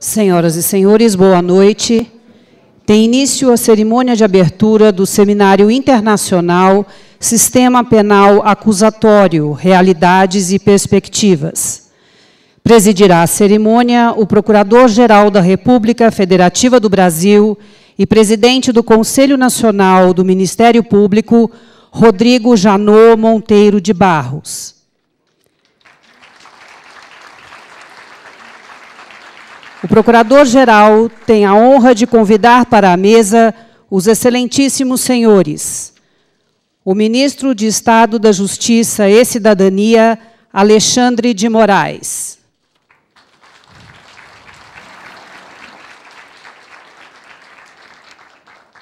Senhoras e senhores, boa noite. Tem início a cerimônia de abertura do Seminário Internacional Sistema Penal Acusatório: Realidades e Perspectivas. Presidirá a cerimônia o Procurador-Geral da República Federativa do Brasil e presidente do Conselho Nacional do Ministério Público, Rodrigo Janot Monteiro de Barros. O Procurador-Geral tem a honra de convidar para a mesa os excelentíssimos senhores. O Ministro de Estado da Justiça e Cidadania, Alexandre de Moraes.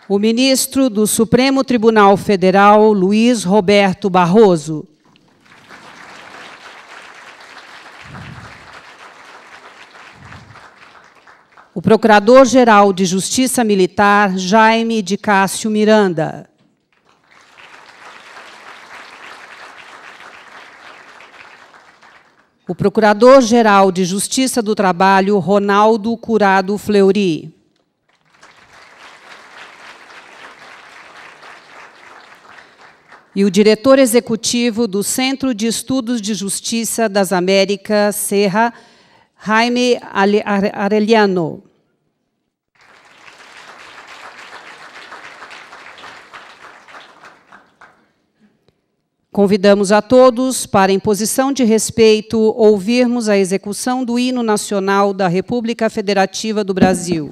O ministro do Supremo Tribunal Federal, Luiz Roberto Barroso. O Procurador-Geral de Justiça Militar, Jaime de Cássio Miranda. O Procurador-Geral de Justiça do Trabalho, Ronaldo Curado Fleury. E o diretor executivo do Centro de Estudos de Justiça das Américas, Serra Jaime Arellano. Convidamos a todos para, em posição de respeito, ouvirmos a execução do hino nacional da República Federativa do Brasil.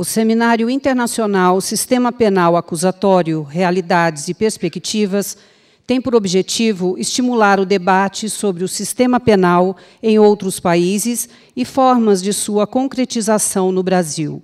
O Seminário Internacional Sistema Penal Acusatório, Realidades e Perspectivas tem por objetivo estimular o debate sobre o sistema penal em outros países e formas de sua concretização no Brasil.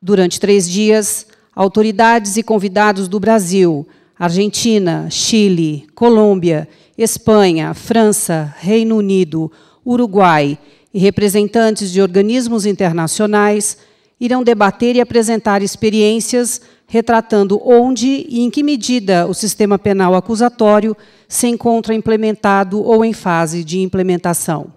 Durante três dias, autoridades e convidados do Brasil, Argentina, Chile, Colômbia, Espanha, França, Reino Unido, Uruguai e representantes de organismos internacionais irão debater e apresentar experiências retratando onde e em que medida o sistema penal acusatório se encontra implementado ou em fase de implementação.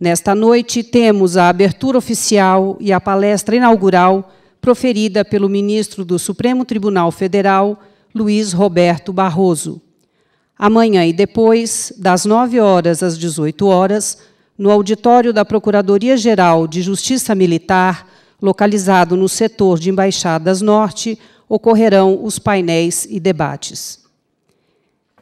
Nesta noite, temos a abertura oficial e a palestra inaugural proferida pelo ministro do Supremo Tribunal Federal, Luiz Roberto Barroso. Amanhã e depois, das 9 horas às 18 horas, no auditório da Procuradoria-Geral de Justiça Militar, localizado no setor de Embaixadas Norte, ocorrerão os painéis e debates.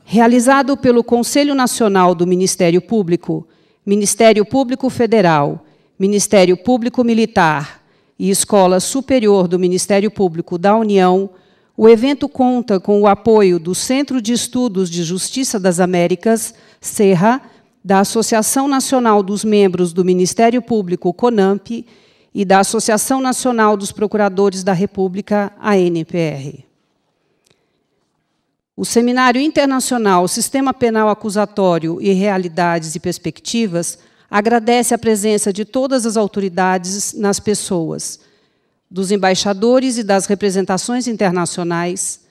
Realizado pelo Conselho Nacional do Ministério Público, Ministério Público Federal, Ministério Público Militar e Escola Superior do Ministério Público da União, o evento conta com o apoio do Centro de Estudos de Justiça das Américas, Serra, da Associação Nacional dos Membros do Ministério Público, CONAMP, e da Associação Nacional dos Procuradores da República, ANPR. O Seminário Internacional Sistema Penal Acusatório e Realidades e Perspectivas agradece a presença de todas as autoridades nas pessoas, dos embaixadores e das representações internacionais,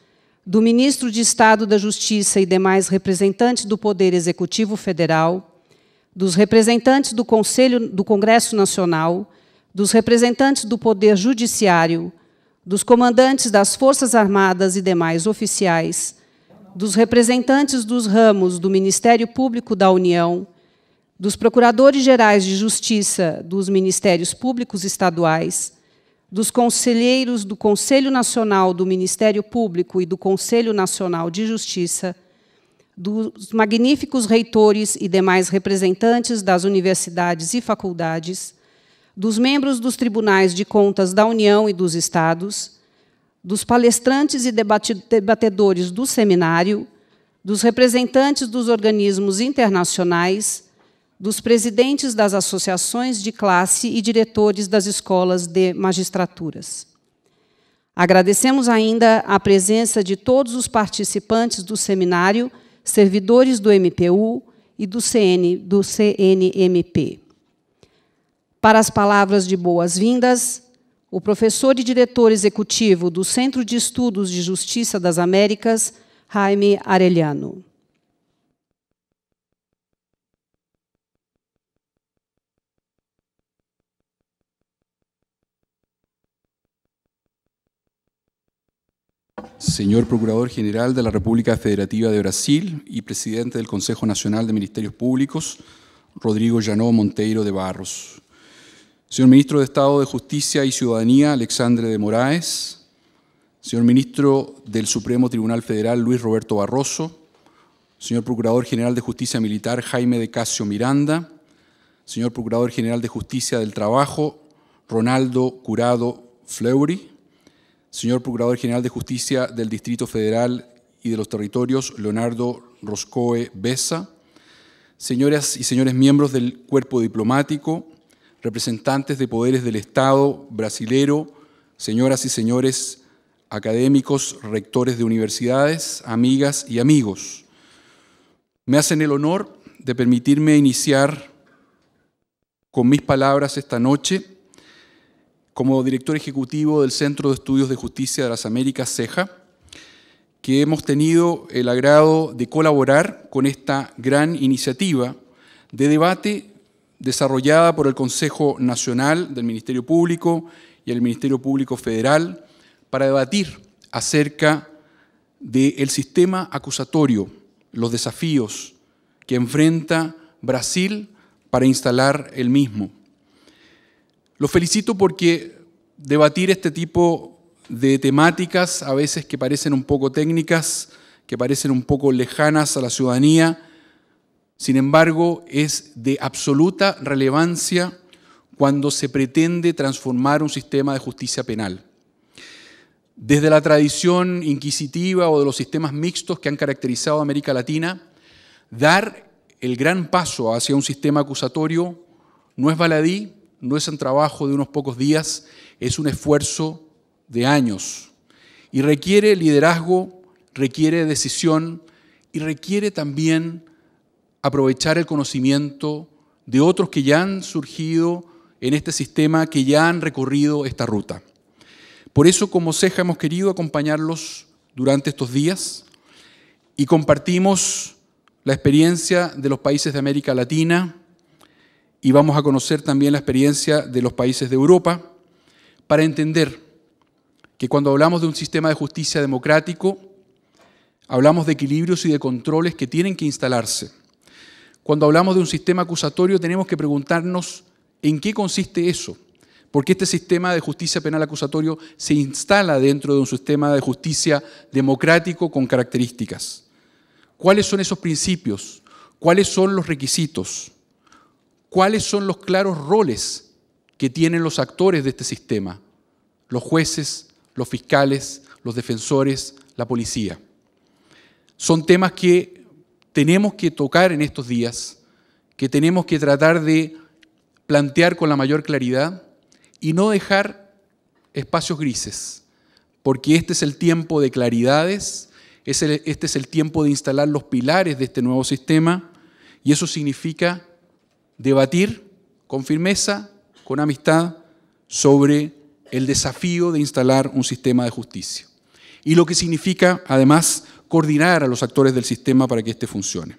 do ministro de Estado da Justiça e demais representantes do Poder Executivo Federal, dos representantes do Conselho do Congresso Nacional, dos representantes do Poder Judiciário, dos comandantes das Forças Armadas e demais oficiais, dos representantes dos ramos do Ministério Público da União, dos Procuradores-Gerais de Justiça dos Ministérios Públicos Estaduais, dos conselheiros do Conselho Nacional do Ministério Público e do Conselho Nacional de Justiça, dos magníficos reitores e demais representantes das universidades e faculdades, dos membros dos tribunais de contas da União e dos Estados, dos palestrantes e debatedores do seminário, dos representantes dos organismos internacionais, dos presidentes das associações de classe e diretores das escolas de magistraturas. Agradecemos ainda a presença de todos os participantes do seminário, servidores do MPU e do, CN, do CNMP. Para as palavras de boas-vindas, o professor e diretor executivo do Centro de Estudos de Justiça das Américas, Jaime Arellano. Señor Procurador General de la República Federativa de Brasil y Presidente del Consejo Nacional de Ministerios Públicos, Rodrigo Llanó Monteiro de Barros. Señor Ministro de Estado de Justicia y Ciudadanía, Alexandre de Moraes. Señor Ministro del Supremo Tribunal Federal, Luis Roberto Barroso. Señor Procurador General de Justicia Militar, Jaime de Casio Miranda. Señor Procurador General de Justicia del Trabajo, Ronaldo Curado Fleury señor Procurador General de Justicia del Distrito Federal y de los Territorios, Leonardo Roscoe Besa, señoras y señores miembros del cuerpo diplomático, representantes de poderes del Estado brasilero, señoras y señores académicos, rectores de universidades, amigas y amigos. Me hacen el honor de permitirme iniciar con mis palabras esta noche como director ejecutivo del Centro de Estudios de Justicia de las Américas, CEJA, que hemos tenido el agrado de colaborar con esta gran iniciativa de debate desarrollada por el Consejo Nacional del Ministerio Público y el Ministerio Público Federal para debatir acerca del sistema acusatorio, los desafíos que enfrenta Brasil para instalar el mismo. Lo felicito porque debatir este tipo de temáticas, a veces que parecen un poco técnicas, que parecen un poco lejanas a la ciudadanía, sin embargo, es de absoluta relevancia cuando se pretende transformar un sistema de justicia penal. Desde la tradición inquisitiva o de los sistemas mixtos que han caracterizado a América Latina, dar el gran paso hacia un sistema acusatorio no es baladí, no es un trabajo de unos pocos días, es un esfuerzo de años. Y requiere liderazgo, requiere decisión y requiere también aprovechar el conocimiento de otros que ya han surgido en este sistema, que ya han recorrido esta ruta. Por eso como ceja hemos querido acompañarlos durante estos días y compartimos la experiencia de los países de América Latina, y vamos a conocer también la experiencia de los países de Europa para entender que cuando hablamos de un sistema de justicia democrático, hablamos de equilibrios y de controles que tienen que instalarse. Cuando hablamos de un sistema acusatorio tenemos que preguntarnos en qué consiste eso, porque este sistema de justicia penal acusatorio se instala dentro de un sistema de justicia democrático con características. ¿Cuáles son esos principios? ¿Cuáles son los requisitos? cuáles son los claros roles que tienen los actores de este sistema, los jueces, los fiscales, los defensores, la policía. Son temas que tenemos que tocar en estos días, que tenemos que tratar de plantear con la mayor claridad y no dejar espacios grises, porque este es el tiempo de claridades, este es el tiempo de instalar los pilares de este nuevo sistema y eso significa debatir con firmeza, con amistad, sobre el desafío de instalar un sistema de justicia. Y lo que significa, además, coordinar a los actores del sistema para que éste funcione.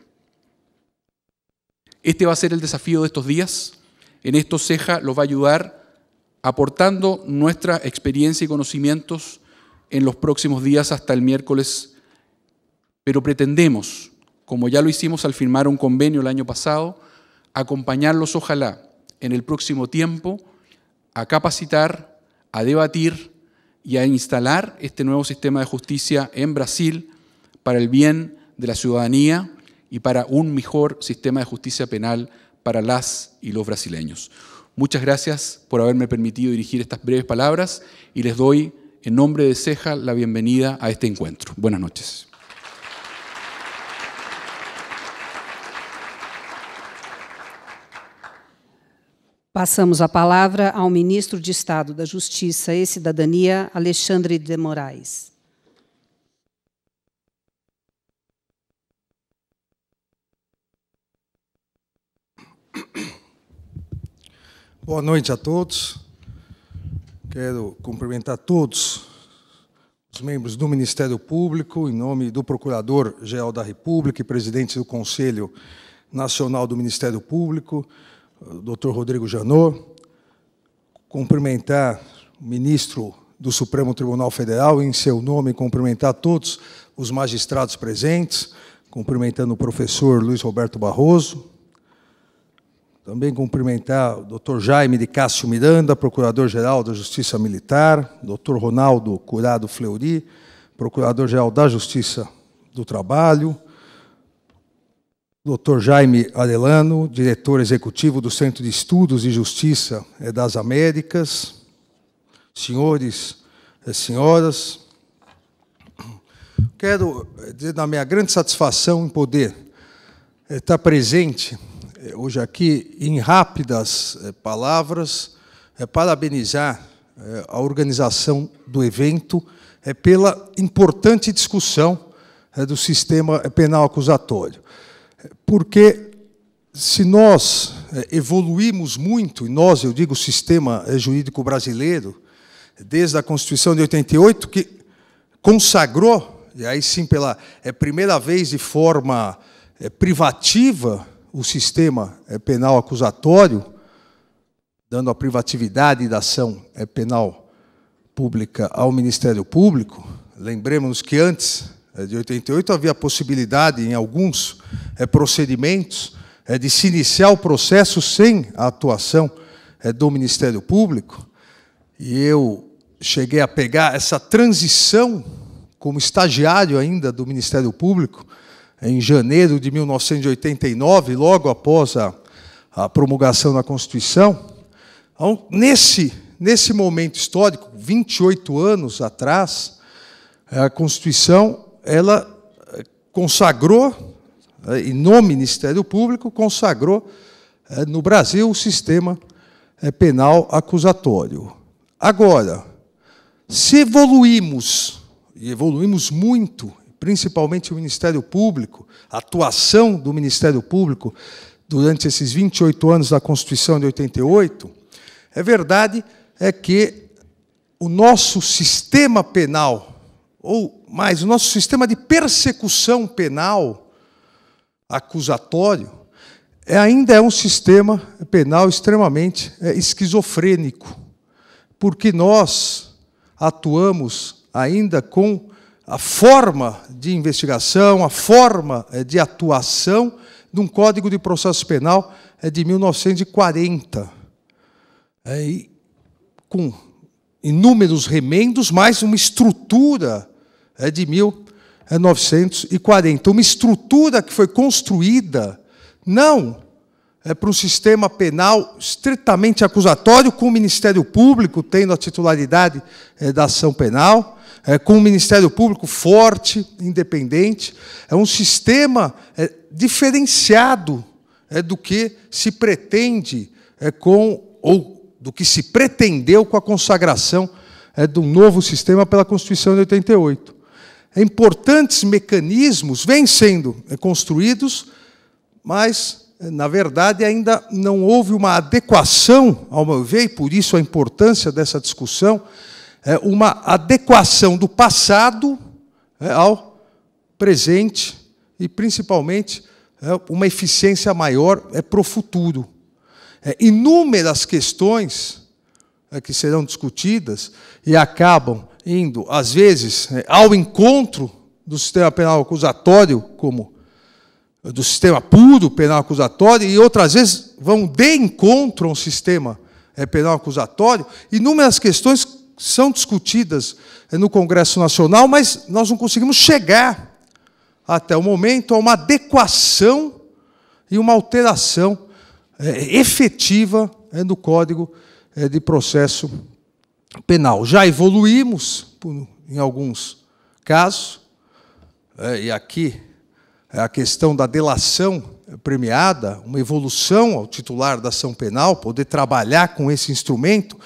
Este va a ser el desafío de estos días. En esto CEJA los va a ayudar aportando nuestra experiencia y conocimientos en los próximos días hasta el miércoles, pero pretendemos, como ya lo hicimos al firmar un convenio el año pasado, acompañarlos, ojalá, en el próximo tiempo a capacitar, a debatir y a instalar este nuevo sistema de justicia en Brasil para el bien de la ciudadanía y para un mejor sistema de justicia penal para las y los brasileños. Muchas gracias por haberme permitido dirigir estas breves palabras y les doy en nombre de Ceja la bienvenida a este encuentro. Buenas noches. Passamos a palavra ao ministro de Estado da Justiça e Cidadania, Alexandre de Moraes. Boa noite a todos. Quero cumprimentar todos os membros do Ministério Público, em nome do Procurador-Geral da República e presidente do Conselho Nacional do Ministério Público, Dr. Rodrigo Janot, cumprimentar o ministro do Supremo Tribunal Federal, em seu nome, cumprimentar todos os magistrados presentes, cumprimentando o professor Luiz Roberto Barroso, também cumprimentar o Dr. Jaime de Cássio Miranda, Procurador-Geral da Justiça Militar, Dr. Ronaldo Curado Fleury, Procurador-Geral da Justiça do Trabalho, Dr. Jaime Adelano, diretor executivo do Centro de Estudos e Justiça é, das Américas, senhores e é, senhoras, quero é, dizer da minha grande satisfação em poder estar presente hoje aqui em rápidas palavras, parabenizar a organização do evento pela importante discussão do sistema penal acusatório porque se nós eh, evoluímos muito, e nós, eu digo, o sistema eh, jurídico brasileiro, desde a Constituição de 88, que consagrou, e aí sim pela é, primeira vez de forma eh, privativa, o sistema penal acusatório, dando a privatividade da ação penal pública ao Ministério Público. Lembremos que antes de 88 havia a possibilidade, em alguns é, procedimentos, é, de se iniciar o processo sem a atuação é, do Ministério Público, e eu cheguei a pegar essa transição como estagiário ainda do Ministério Público, em janeiro de 1989, logo após a, a promulgação da Constituição. Então, nesse, nesse momento histórico, 28 anos atrás, a Constituição ela eh, consagrou eh, e no Ministério Público, consagrou eh, no Brasil o sistema eh, penal acusatório. Agora, se evoluímos, e evoluímos muito, principalmente o Ministério Público, a atuação do Ministério Público durante esses 28 anos da Constituição de 88, é verdade é que o nosso sistema penal, ou mais, o nosso sistema de persecução penal, acusatório, é, ainda é um sistema penal extremamente é, esquizofrênico, porque nós atuamos ainda com a forma de investigação, a forma é, de atuação de um Código de Processo Penal de 1940, com inúmeros remendos, mais uma estrutura de 1940 940. É Uma estrutura que foi construída não é para um sistema penal estritamente acusatório, com o Ministério Público tendo a titularidade é, da ação penal, é, com o Ministério Público forte, independente. É um sistema é, diferenciado é, do que se pretende é, com, ou do que se pretendeu com a consagração é, de um novo sistema pela Constituição de 88. É importantes mecanismos vêm sendo eh, construídos, mas, eh, na verdade, ainda não houve uma adequação, ao meu ver, e por isso a importância dessa discussão, eh, uma adequação do passado ao presente e, principalmente, uma eficiência maior para o futuro. Inúmeras questões que serão discutidas e acabam indo, às vezes, né, ao encontro do sistema penal acusatório, como do sistema puro penal acusatório, e outras vezes vão de encontro ao sistema é, penal acusatório. Inúmeras questões são discutidas é, no Congresso Nacional, mas nós não conseguimos chegar até o momento a uma adequação e uma alteração é, efetiva no Código de Processo penal. Já evoluímos em alguns casos, né, e aqui é a questão da delação premiada, uma evolução ao titular da ação penal, poder trabalhar com esse instrumento,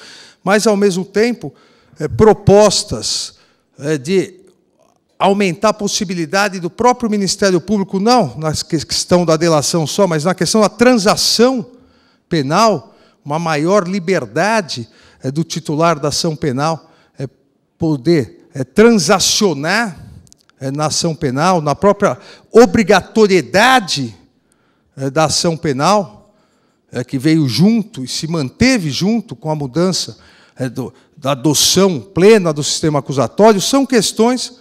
mas, ao mesmo tempo, é, propostas é, de aumentar a possibilidade do próprio Ministério Público, não na questão da delação só, mas na questão da transação penal, uma maior liberdade é, do titular da ação penal é poder é, transacionar é, na ação penal, na própria obrigatoriedade é, da ação penal, é, que veio junto e se manteve junto com a mudança é, do, da adoção plena do sistema acusatório, são questões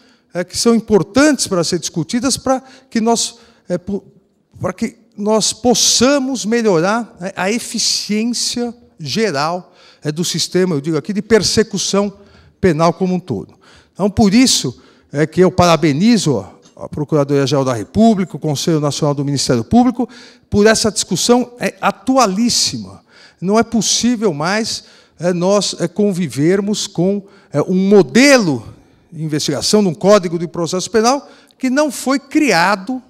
que são importantes para ser discutidas para que nós. para que nós possamos melhorar né, a eficiência geral é do sistema, eu digo aqui, de persecução penal como um todo. Então, por isso é que eu parabenizo a Procuradoria-Geral da República, o Conselho Nacional do Ministério Público, por essa discussão é atualíssima. Não é possível mais é, nós é, convivermos com é, um modelo de investigação, de um código de processo penal, que não foi criado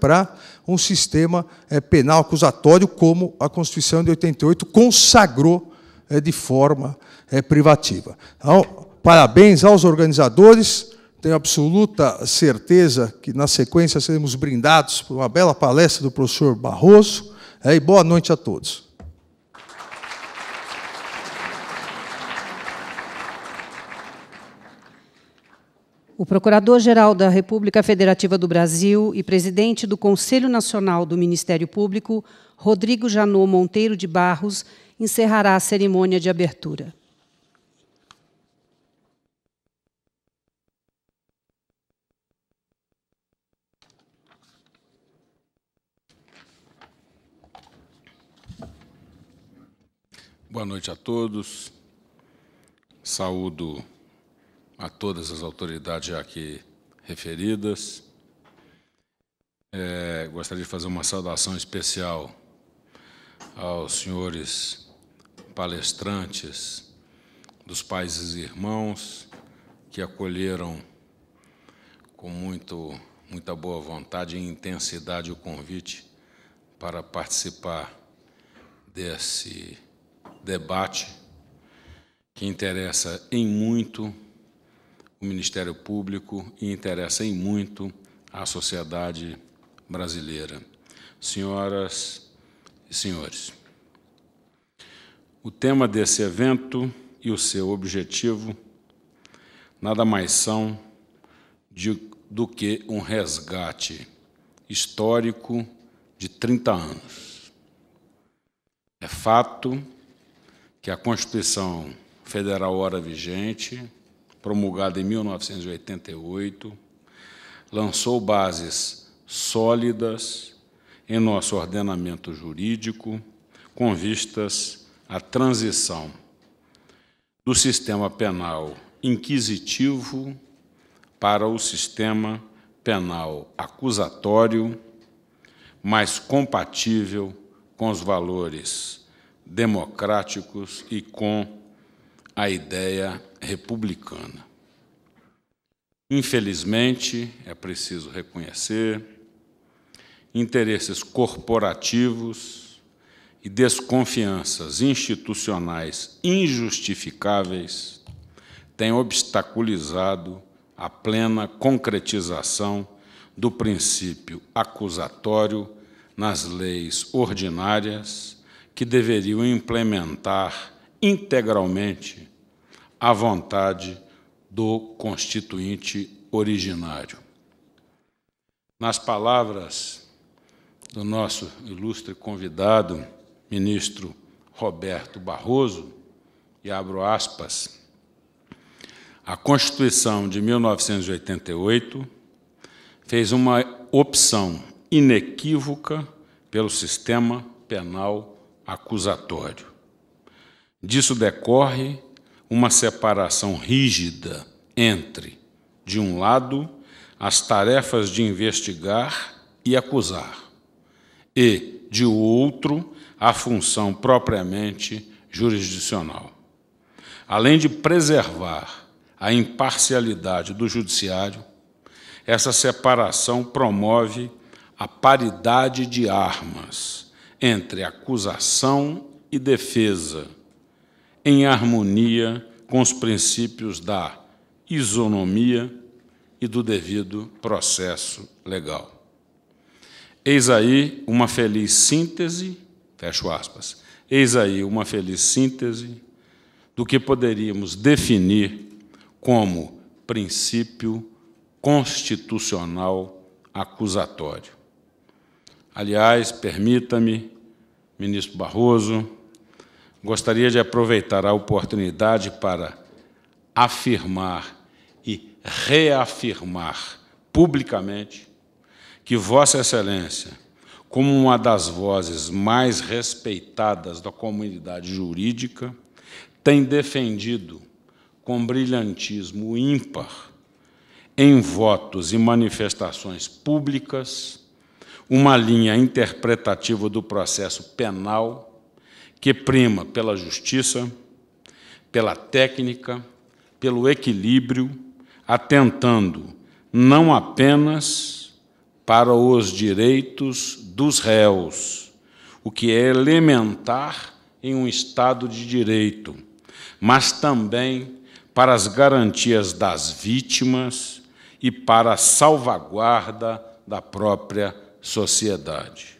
para um sistema penal acusatório, como a Constituição de 88 consagrou é de forma é privativa. Então, parabéns aos organizadores. Tenho absoluta certeza que, na sequência, seremos brindados por uma bela palestra do professor Barroso. É, e boa noite a todos. O Procurador-Geral da República Federativa do Brasil e presidente do Conselho Nacional do Ministério Público, Rodrigo Janô Monteiro de Barros, encerrará a cerimônia de abertura. Boa noite a todos. Saúdo a todas as autoridades aqui referidas. É, gostaria de fazer uma saudação especial aos senhores palestrantes dos países irmãos que acolheram com muito, muita boa vontade e intensidade o convite para participar desse debate que interessa em muito o Ministério Público e interessa em muito à sociedade brasileira. Senhoras e senhores, o tema desse evento e o seu objetivo nada mais são de, do que um resgate histórico de 30 anos. É fato que a Constituição Federal ora vigente, promulgada em 1988, lançou bases sólidas em nosso ordenamento jurídico com vistas a transição do sistema penal inquisitivo para o sistema penal acusatório, mais compatível com os valores democráticos e com a ideia republicana. Infelizmente, é preciso reconhecer, interesses corporativos e desconfianças institucionais injustificáveis têm obstaculizado a plena concretização do princípio acusatório nas leis ordinárias que deveriam implementar integralmente a vontade do constituinte originário. Nas palavras do nosso ilustre convidado, ministro Roberto Barroso, e abro aspas, a Constituição de 1988 fez uma opção inequívoca pelo sistema penal acusatório. Disso decorre uma separação rígida entre, de um lado, as tarefas de investigar e acusar, e, de outro, à função propriamente jurisdicional. Além de preservar a imparcialidade do judiciário, essa separação promove a paridade de armas entre acusação e defesa, em harmonia com os princípios da isonomia e do devido processo legal. Eis aí uma feliz síntese Fecho aspas. Eis aí uma feliz síntese do que poderíamos definir como princípio constitucional acusatório. Aliás, permita-me, ministro Barroso, gostaria de aproveitar a oportunidade para afirmar e reafirmar publicamente que Vossa Excelência como uma das vozes mais respeitadas da comunidade jurídica, tem defendido com brilhantismo ímpar, em votos e manifestações públicas, uma linha interpretativa do processo penal que prima pela justiça, pela técnica, pelo equilíbrio, atentando não apenas para os direitos dos réus, o que é elementar em um Estado de direito, mas também para as garantias das vítimas e para a salvaguarda da própria sociedade.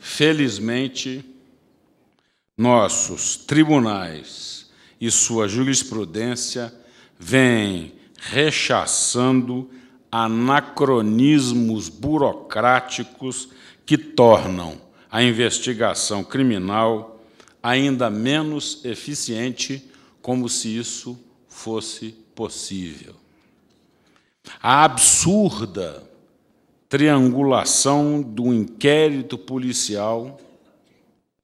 Felizmente, nossos tribunais e sua jurisprudência vem rechaçando anacronismos burocráticos que tornam a investigação criminal ainda menos eficiente, como se isso fosse possível. A absurda triangulação do inquérito policial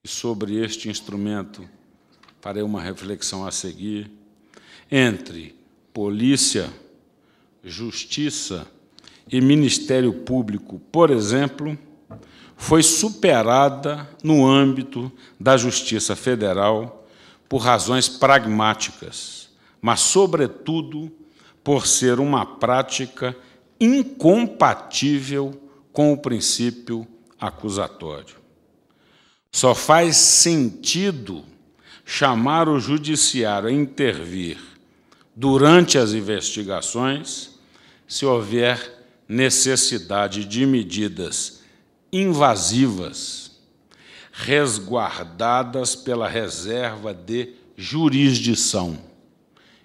sobre este instrumento farei uma reflexão a seguir, entre polícia, justiça e Ministério Público, por exemplo, foi superada no âmbito da Justiça Federal por razões pragmáticas, mas, sobretudo, por ser uma prática incompatível com o princípio acusatório. Só faz sentido chamar o judiciário a intervir durante as investigações se houver necessidade de medidas invasivas resguardadas pela reserva de jurisdição.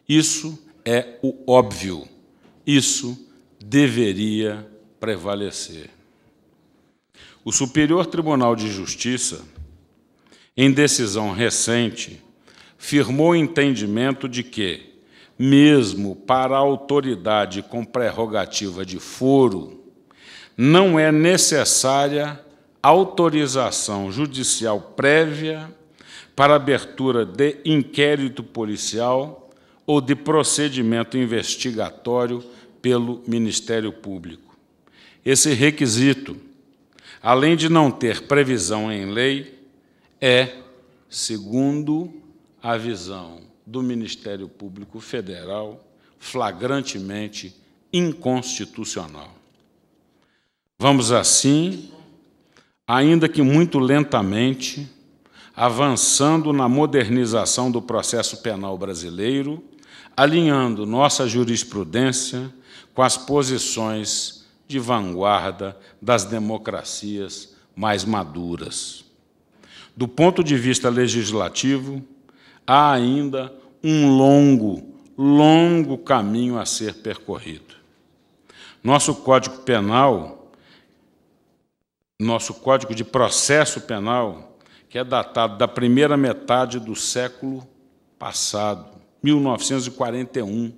Isso é o óbvio. Isso deveria prevalecer. O Superior Tribunal de Justiça em decisão recente, firmou o entendimento de que, mesmo para a autoridade com prerrogativa de foro, não é necessária autorização judicial prévia para abertura de inquérito policial ou de procedimento investigatório pelo Ministério Público. Esse requisito, além de não ter previsão em lei, é, segundo a visão do Ministério Público Federal, flagrantemente inconstitucional. Vamos assim, ainda que muito lentamente, avançando na modernização do processo penal brasileiro, alinhando nossa jurisprudência com as posições de vanguarda das democracias mais maduras do ponto de vista legislativo, há ainda um longo, longo caminho a ser percorrido. Nosso Código Penal, nosso Código de Processo Penal, que é datado da primeira metade do século passado, 1941.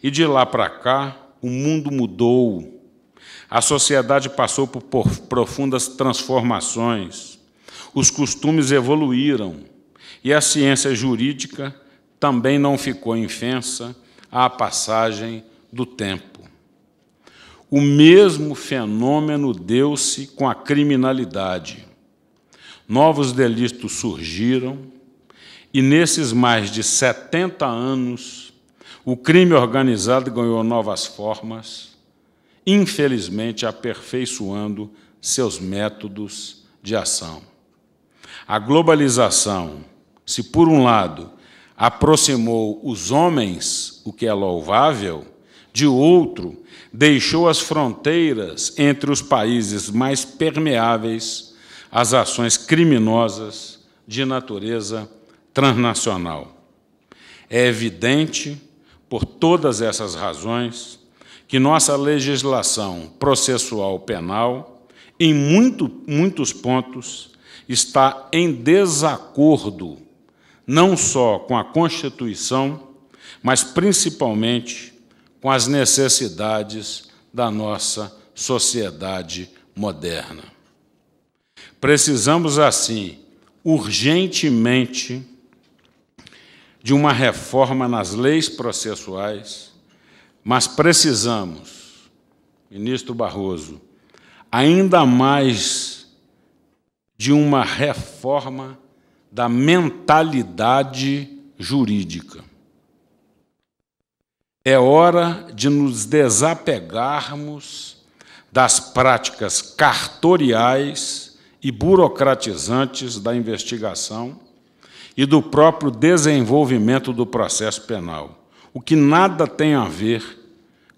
E de lá para cá, o mundo mudou. A sociedade passou por profundas transformações os costumes evoluíram e a ciência jurídica também não ficou infensa à passagem do tempo. O mesmo fenômeno deu-se com a criminalidade. Novos delitos surgiram e, nesses mais de 70 anos, o crime organizado ganhou novas formas, infelizmente aperfeiçoando seus métodos de ação. A globalização, se por um lado aproximou os homens, o que é louvável, de outro, deixou as fronteiras entre os países mais permeáveis às ações criminosas de natureza transnacional. É evidente, por todas essas razões, que nossa legislação processual penal, em muito, muitos pontos, está em desacordo não só com a Constituição, mas principalmente com as necessidades da nossa sociedade moderna. Precisamos, assim, urgentemente, de uma reforma nas leis processuais, mas precisamos, ministro Barroso, ainda mais de uma reforma da mentalidade jurídica. É hora de nos desapegarmos das práticas cartoriais e burocratizantes da investigação e do próprio desenvolvimento do processo penal, o que nada tem a ver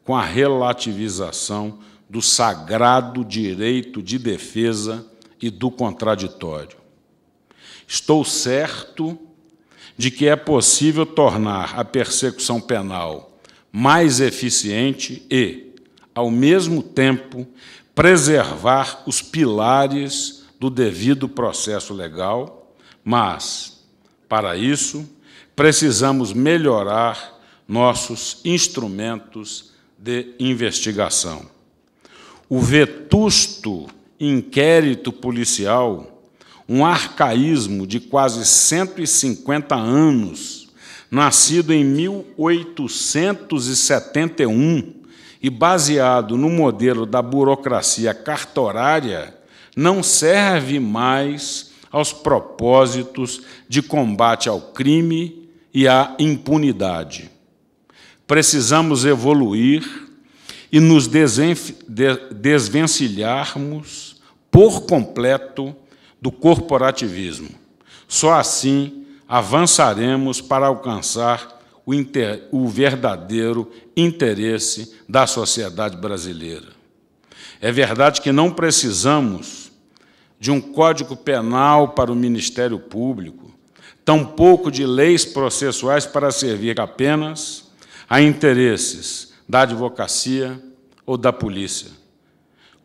com a relativização do sagrado direito de defesa e do contraditório. Estou certo de que é possível tornar a persecução penal mais eficiente e, ao mesmo tempo, preservar os pilares do devido processo legal, mas, para isso, precisamos melhorar nossos instrumentos de investigação. O vetusto inquérito policial, um arcaísmo de quase 150 anos, nascido em 1871 e baseado no modelo da burocracia cartorária, não serve mais aos propósitos de combate ao crime e à impunidade. Precisamos evoluir e nos desvencilharmos por completo do corporativismo. Só assim avançaremos para alcançar o, inter... o verdadeiro interesse da sociedade brasileira. É verdade que não precisamos de um código penal para o Ministério Público, tampouco de leis processuais para servir apenas a interesses da advocacia ou da polícia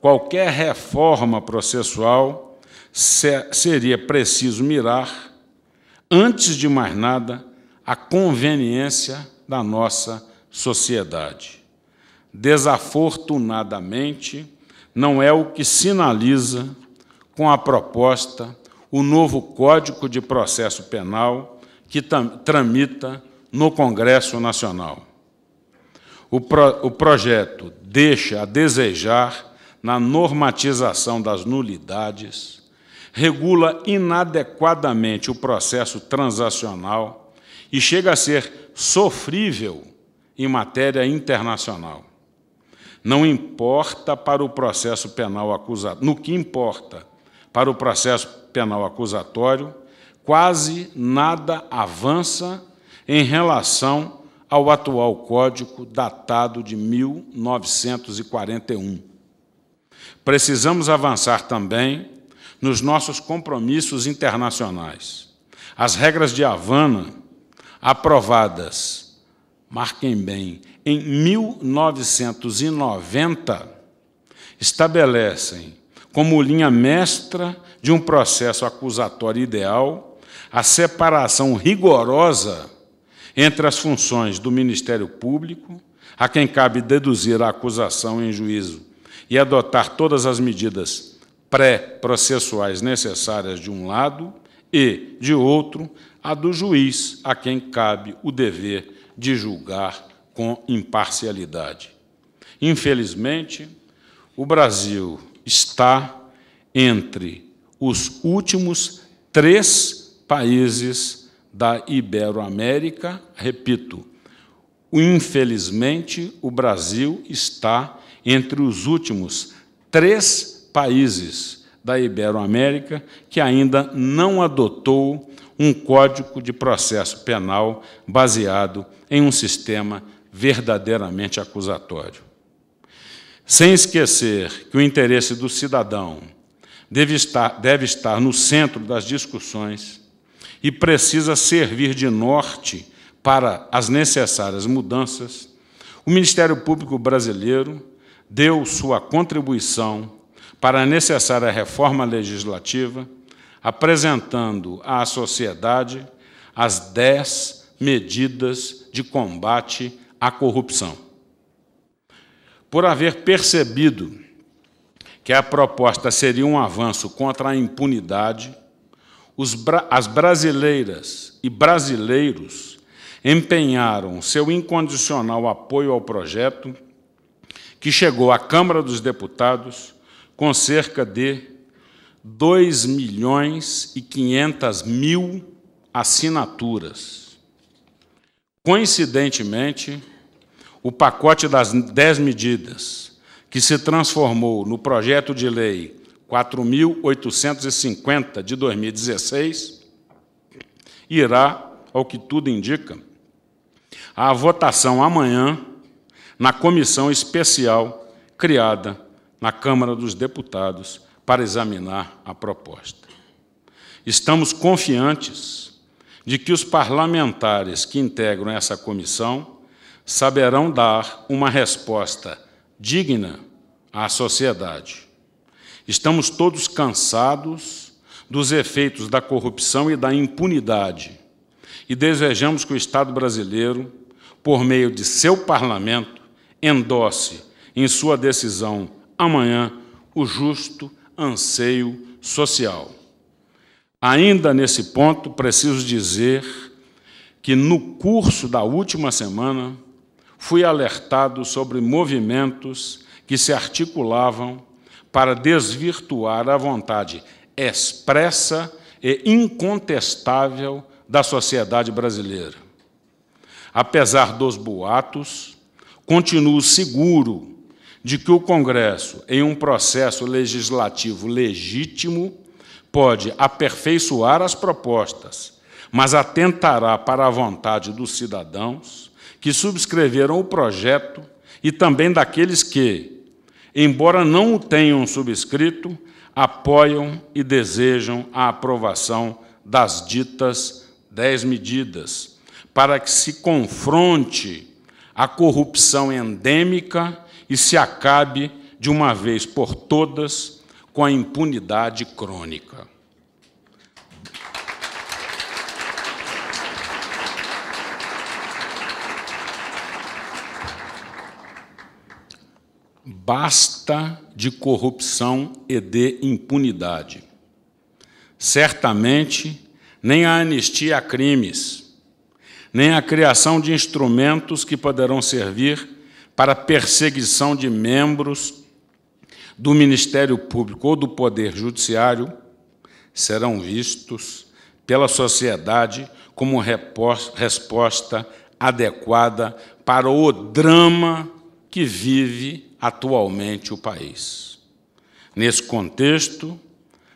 qualquer reforma processual seria preciso mirar, antes de mais nada, a conveniência da nossa sociedade. Desafortunadamente, não é o que sinaliza com a proposta o novo Código de Processo Penal que tramita no Congresso Nacional. O, pro, o projeto deixa a desejar na normatização das nulidades, regula inadequadamente o processo transacional e chega a ser sofrível em matéria internacional. Não importa para o processo penal acusatório, no que importa para o processo penal acusatório, quase nada avança em relação ao atual código datado de 1941 precisamos avançar também nos nossos compromissos internacionais. As regras de Havana, aprovadas, marquem bem, em 1990, estabelecem como linha mestra de um processo acusatório ideal a separação rigorosa entre as funções do Ministério Público, a quem cabe deduzir a acusação em juízo e adotar todas as medidas pré-processuais necessárias de um lado e, de outro, a do juiz a quem cabe o dever de julgar com imparcialidade. Infelizmente, o Brasil está entre os últimos três países da Iberoamérica. Repito, infelizmente, o Brasil está entre os últimos três países da Iberoamérica que ainda não adotou um código de processo penal baseado em um sistema verdadeiramente acusatório. Sem esquecer que o interesse do cidadão deve estar, deve estar no centro das discussões e precisa servir de norte para as necessárias mudanças, o Ministério Público Brasileiro deu sua contribuição para a necessária reforma legislativa, apresentando à sociedade as dez medidas de combate à corrupção. Por haver percebido que a proposta seria um avanço contra a impunidade, bra as brasileiras e brasileiros empenharam seu incondicional apoio ao projeto que chegou à Câmara dos Deputados com cerca de 2 milhões e 500 mil assinaturas. Coincidentemente, o pacote das 10 medidas, que se transformou no projeto de lei 4.850 de 2016, irá, ao que tudo indica, à votação amanhã na comissão especial criada na Câmara dos Deputados para examinar a proposta. Estamos confiantes de que os parlamentares que integram essa comissão saberão dar uma resposta digna à sociedade. Estamos todos cansados dos efeitos da corrupção e da impunidade e desejamos que o Estado brasileiro, por meio de seu parlamento, endosse em sua decisão amanhã o justo anseio social. Ainda nesse ponto, preciso dizer que no curso da última semana fui alertado sobre movimentos que se articulavam para desvirtuar a vontade expressa e incontestável da sociedade brasileira. Apesar dos boatos, continuo seguro de que o Congresso, em um processo legislativo legítimo, pode aperfeiçoar as propostas, mas atentará para a vontade dos cidadãos que subscreveram o projeto e também daqueles que, embora não o tenham subscrito, apoiam e desejam a aprovação das ditas dez medidas, para que se confronte a corrupção endêmica e se acabe, de uma vez por todas, com a impunidade crônica. Basta de corrupção e de impunidade. Certamente, nem a anistia a crimes nem a criação de instrumentos que poderão servir para perseguição de membros do Ministério Público ou do Poder Judiciário serão vistos pela sociedade como resposta adequada para o drama que vive atualmente o país. Nesse contexto,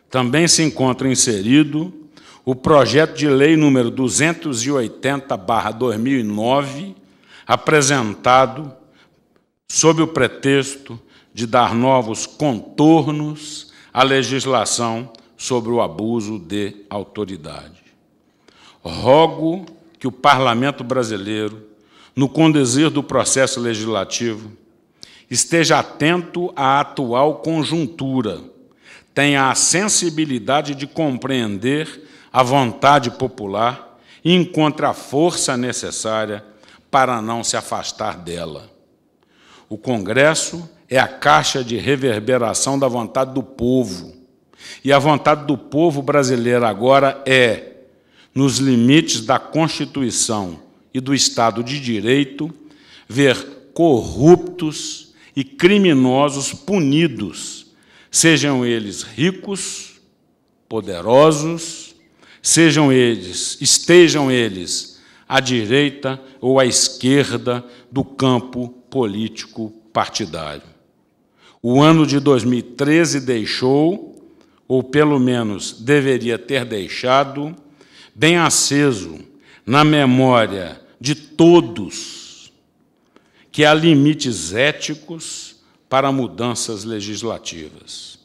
também se encontra inserido o projeto de lei número 280/2009, apresentado sob o pretexto de dar novos contornos à legislação sobre o abuso de autoridade. Rogo que o Parlamento brasileiro, no conduzir do processo legislativo, esteja atento à atual conjuntura, tenha a sensibilidade de compreender a vontade popular e encontra a força necessária para não se afastar dela. O Congresso é a caixa de reverberação da vontade do povo. E a vontade do povo brasileiro agora é, nos limites da Constituição e do Estado de Direito, ver corruptos e criminosos punidos, sejam eles ricos, poderosos Sejam eles, estejam eles à direita ou à esquerda do campo político partidário. O ano de 2013 deixou, ou pelo menos deveria ter deixado, bem aceso na memória de todos que há limites éticos para mudanças legislativas.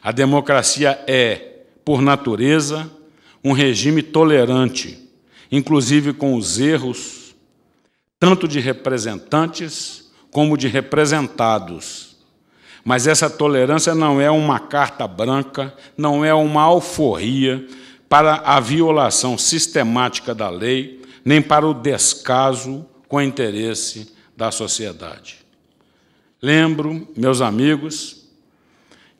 A democracia é, por natureza, um regime tolerante, inclusive com os erros, tanto de representantes como de representados. Mas essa tolerância não é uma carta branca, não é uma alforria para a violação sistemática da lei, nem para o descaso com o interesse da sociedade. Lembro, meus amigos,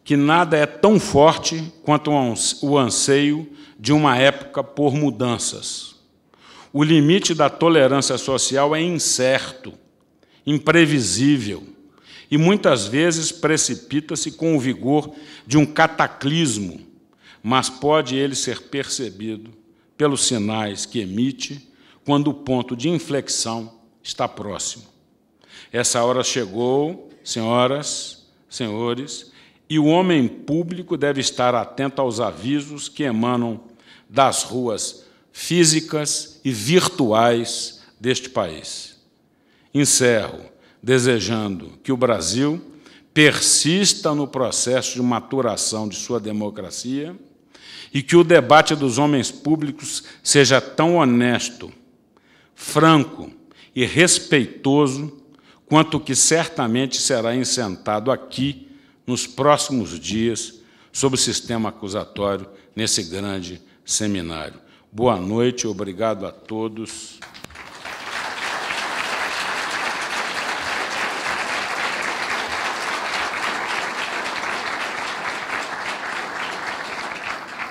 que nada é tão forte quanto o anseio de uma época por mudanças. O limite da tolerância social é incerto, imprevisível e muitas vezes precipita-se com o vigor de um cataclismo, mas pode ele ser percebido pelos sinais que emite quando o ponto de inflexão está próximo. Essa hora chegou, senhoras, senhores, e o homem público deve estar atento aos avisos que emanam das ruas físicas e virtuais deste país. Encerro desejando que o Brasil persista no processo de maturação de sua democracia e que o debate dos homens públicos seja tão honesto, franco e respeitoso quanto que certamente será incentado aqui nos próximos dias sob o sistema acusatório nesse grande seminário. Boa noite, obrigado a todos.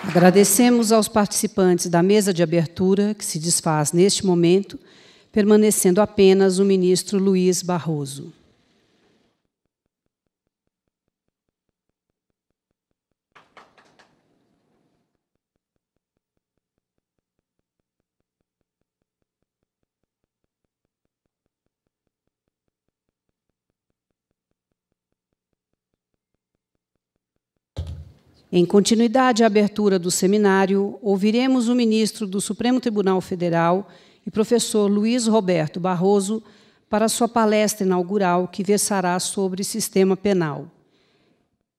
Agradecemos aos participantes da mesa de abertura, que se desfaz neste momento, permanecendo apenas o ministro Luiz Barroso. Em continuidade à abertura do seminário, ouviremos o ministro do Supremo Tribunal Federal e professor Luiz Roberto Barroso para sua palestra inaugural, que versará sobre sistema penal.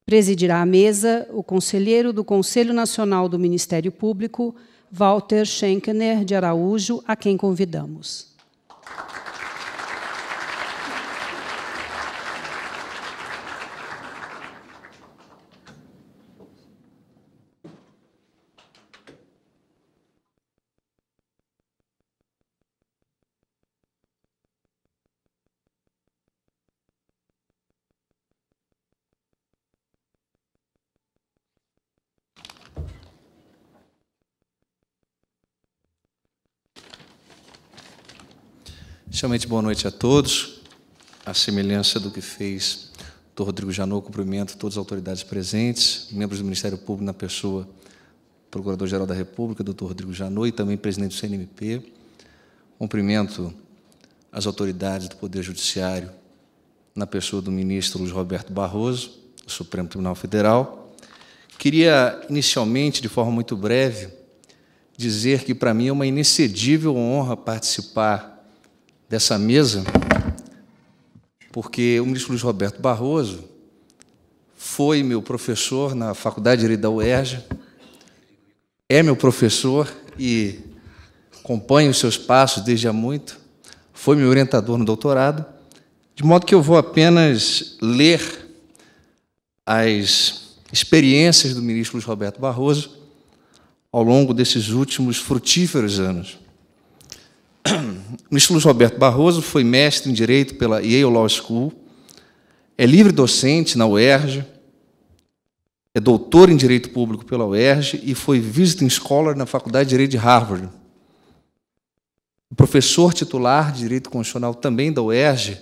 Presidirá a mesa o conselheiro do Conselho Nacional do Ministério Público, Walter Schenkener de Araújo, a quem convidamos. Inicialmente, boa noite a todos. A semelhança do que fez Dr. Rodrigo Janot, cumprimento todas as autoridades presentes, membros do Ministério Público na pessoa, do Procurador-Geral da República, doutor Rodrigo Janot, e também presidente do CNMP. Cumprimento as autoridades do Poder Judiciário na pessoa do ministro Luiz Roberto Barroso, do Supremo Tribunal Federal. Queria, inicialmente, de forma muito breve, dizer que para mim é uma inexcedível honra participar dessa mesa, porque o ministro Luiz Roberto Barroso foi meu professor na Faculdade de Direito da UERJ, é meu professor e acompanho os seus passos desde há muito, foi meu orientador no doutorado, de modo que eu vou apenas ler as experiências do ministro Luiz Roberto Barroso ao longo desses últimos frutíferos anos. Luiz Roberto Barroso foi mestre em Direito pela Yale Law School, é livre docente na UERJ, é doutor em Direito Público pela UERJ e foi visiting scholar na Faculdade de Direito de Harvard. Professor titular de Direito Constitucional também da UERJ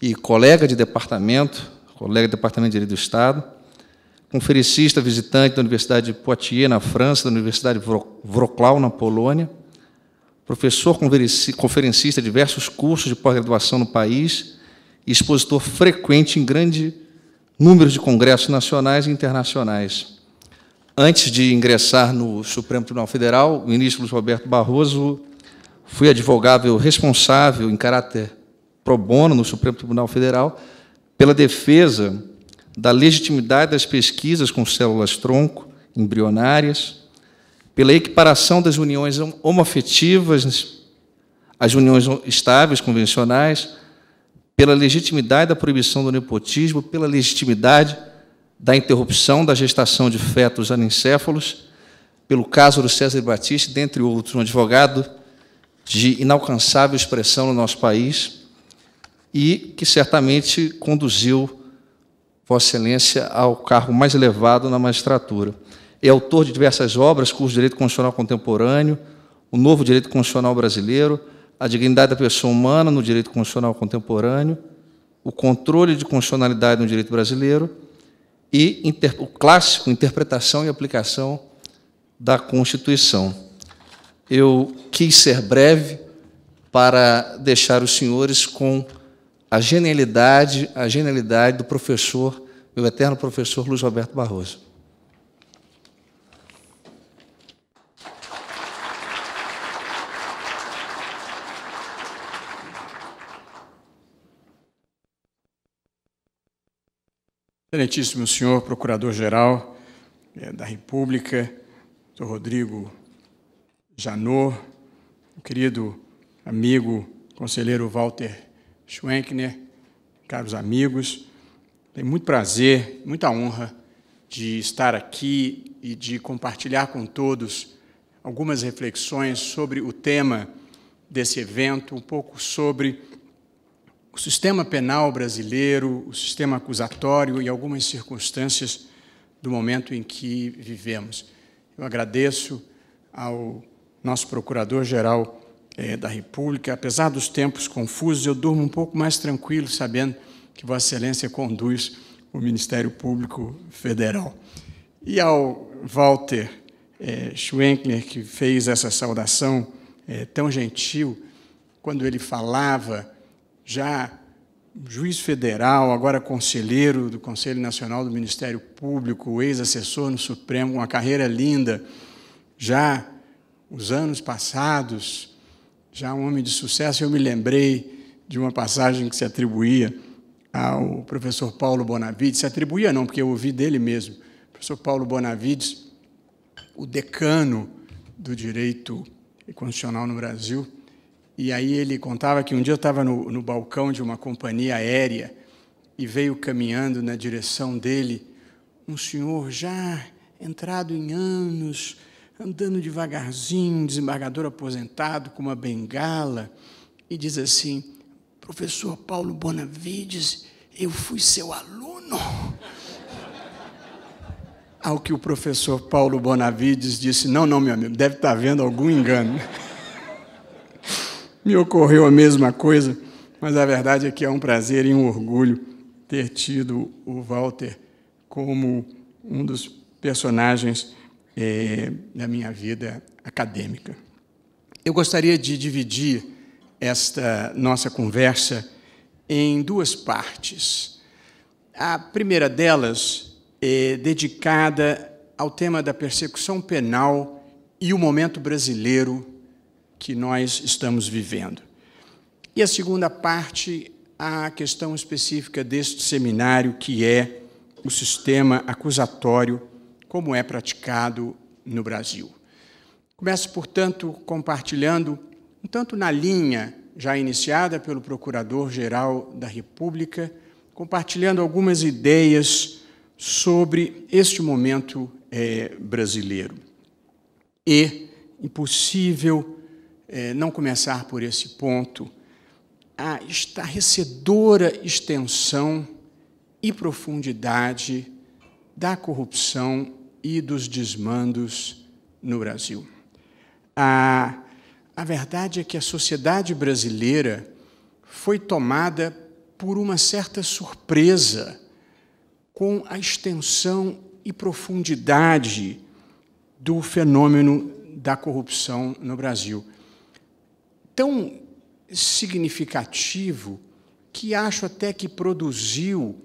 e colega de departamento, colega do Departamento de Direito do Estado, conferencista visitante da Universidade de Poitiers, na França, da Universidade de Wrocław, na Polônia, professor conferencista de diversos cursos de pós-graduação no país e expositor frequente em grande número de congressos nacionais e internacionais. Antes de ingressar no Supremo Tribunal Federal, o ministro Luiz Roberto Barroso foi advogado responsável em caráter pro bono no Supremo Tribunal Federal pela defesa da legitimidade das pesquisas com células tronco embrionárias, pela equiparação das uniões homoafetivas às uniões estáveis, convencionais, pela legitimidade da proibição do nepotismo, pela legitimidade da interrupção da gestação de fetos anencéfalos, pelo caso do César Batista, dentre outros, um advogado de inalcançável expressão no nosso país e que certamente conduziu Vossa Excelência ao cargo mais elevado na magistratura é autor de diversas obras, curso de Direito Constitucional Contemporâneo, O Novo Direito Constitucional Brasileiro, A Dignidade da Pessoa Humana no Direito Constitucional Contemporâneo, O Controle de Constitucionalidade no Direito Brasileiro e o clássico Interpretação e Aplicação da Constituição. Eu quis ser breve para deixar os senhores com a genialidade, a genialidade do professor, meu eterno professor Luiz Roberto Barroso. Excelentíssimo senhor Procurador-Geral eh, da República, doutor Rodrigo Janot, querido amigo conselheiro Walter Schwenkner, caros amigos, tenho muito prazer, muita honra de estar aqui e de compartilhar com todos algumas reflexões sobre o tema desse evento, um pouco sobre o sistema penal brasileiro, o sistema acusatório e algumas circunstâncias do momento em que vivemos. Eu agradeço ao nosso Procurador-Geral eh, da República. Apesar dos tempos confusos, eu durmo um pouco mais tranquilo, sabendo que Vossa Excelência conduz o Ministério Público Federal. E ao Walter eh, que fez essa saudação eh, tão gentil, quando ele falava já juiz federal, agora conselheiro do Conselho Nacional do Ministério Público, ex-assessor no Supremo, uma carreira linda, já os anos passados, já um homem de sucesso, eu me lembrei de uma passagem que se atribuía ao professor Paulo Bonavides, se atribuía não, porque eu ouvi dele mesmo, o professor Paulo Bonavides, o decano do direito constitucional no Brasil, e aí ele contava que um dia eu estava no, no balcão de uma companhia aérea e veio caminhando na direção dele um senhor já entrado em anos, andando devagarzinho, um desembargador aposentado com uma bengala, e diz assim: Professor Paulo Bonavides, eu fui seu aluno. Ao que o professor Paulo Bonavides disse: Não, não, meu amigo, deve estar tá havendo algum engano me ocorreu a mesma coisa, mas a verdade é que é um prazer e um orgulho ter tido o Walter como um dos personagens é, da minha vida acadêmica. Eu gostaria de dividir esta nossa conversa em duas partes. A primeira delas é dedicada ao tema da persecução penal e o momento brasileiro que nós estamos vivendo. E a segunda parte, a questão específica deste seminário, que é o sistema acusatório, como é praticado no Brasil. Começo, portanto, compartilhando, um tanto na linha já iniciada pelo Procurador-Geral da República, compartilhando algumas ideias sobre este momento é, brasileiro. E impossível é, não começar por esse ponto, a estarrecedora extensão e profundidade da corrupção e dos desmandos no Brasil. A, a verdade é que a sociedade brasileira foi tomada por uma certa surpresa com a extensão e profundidade do fenômeno da corrupção no Brasil tão significativo que acho até que produziu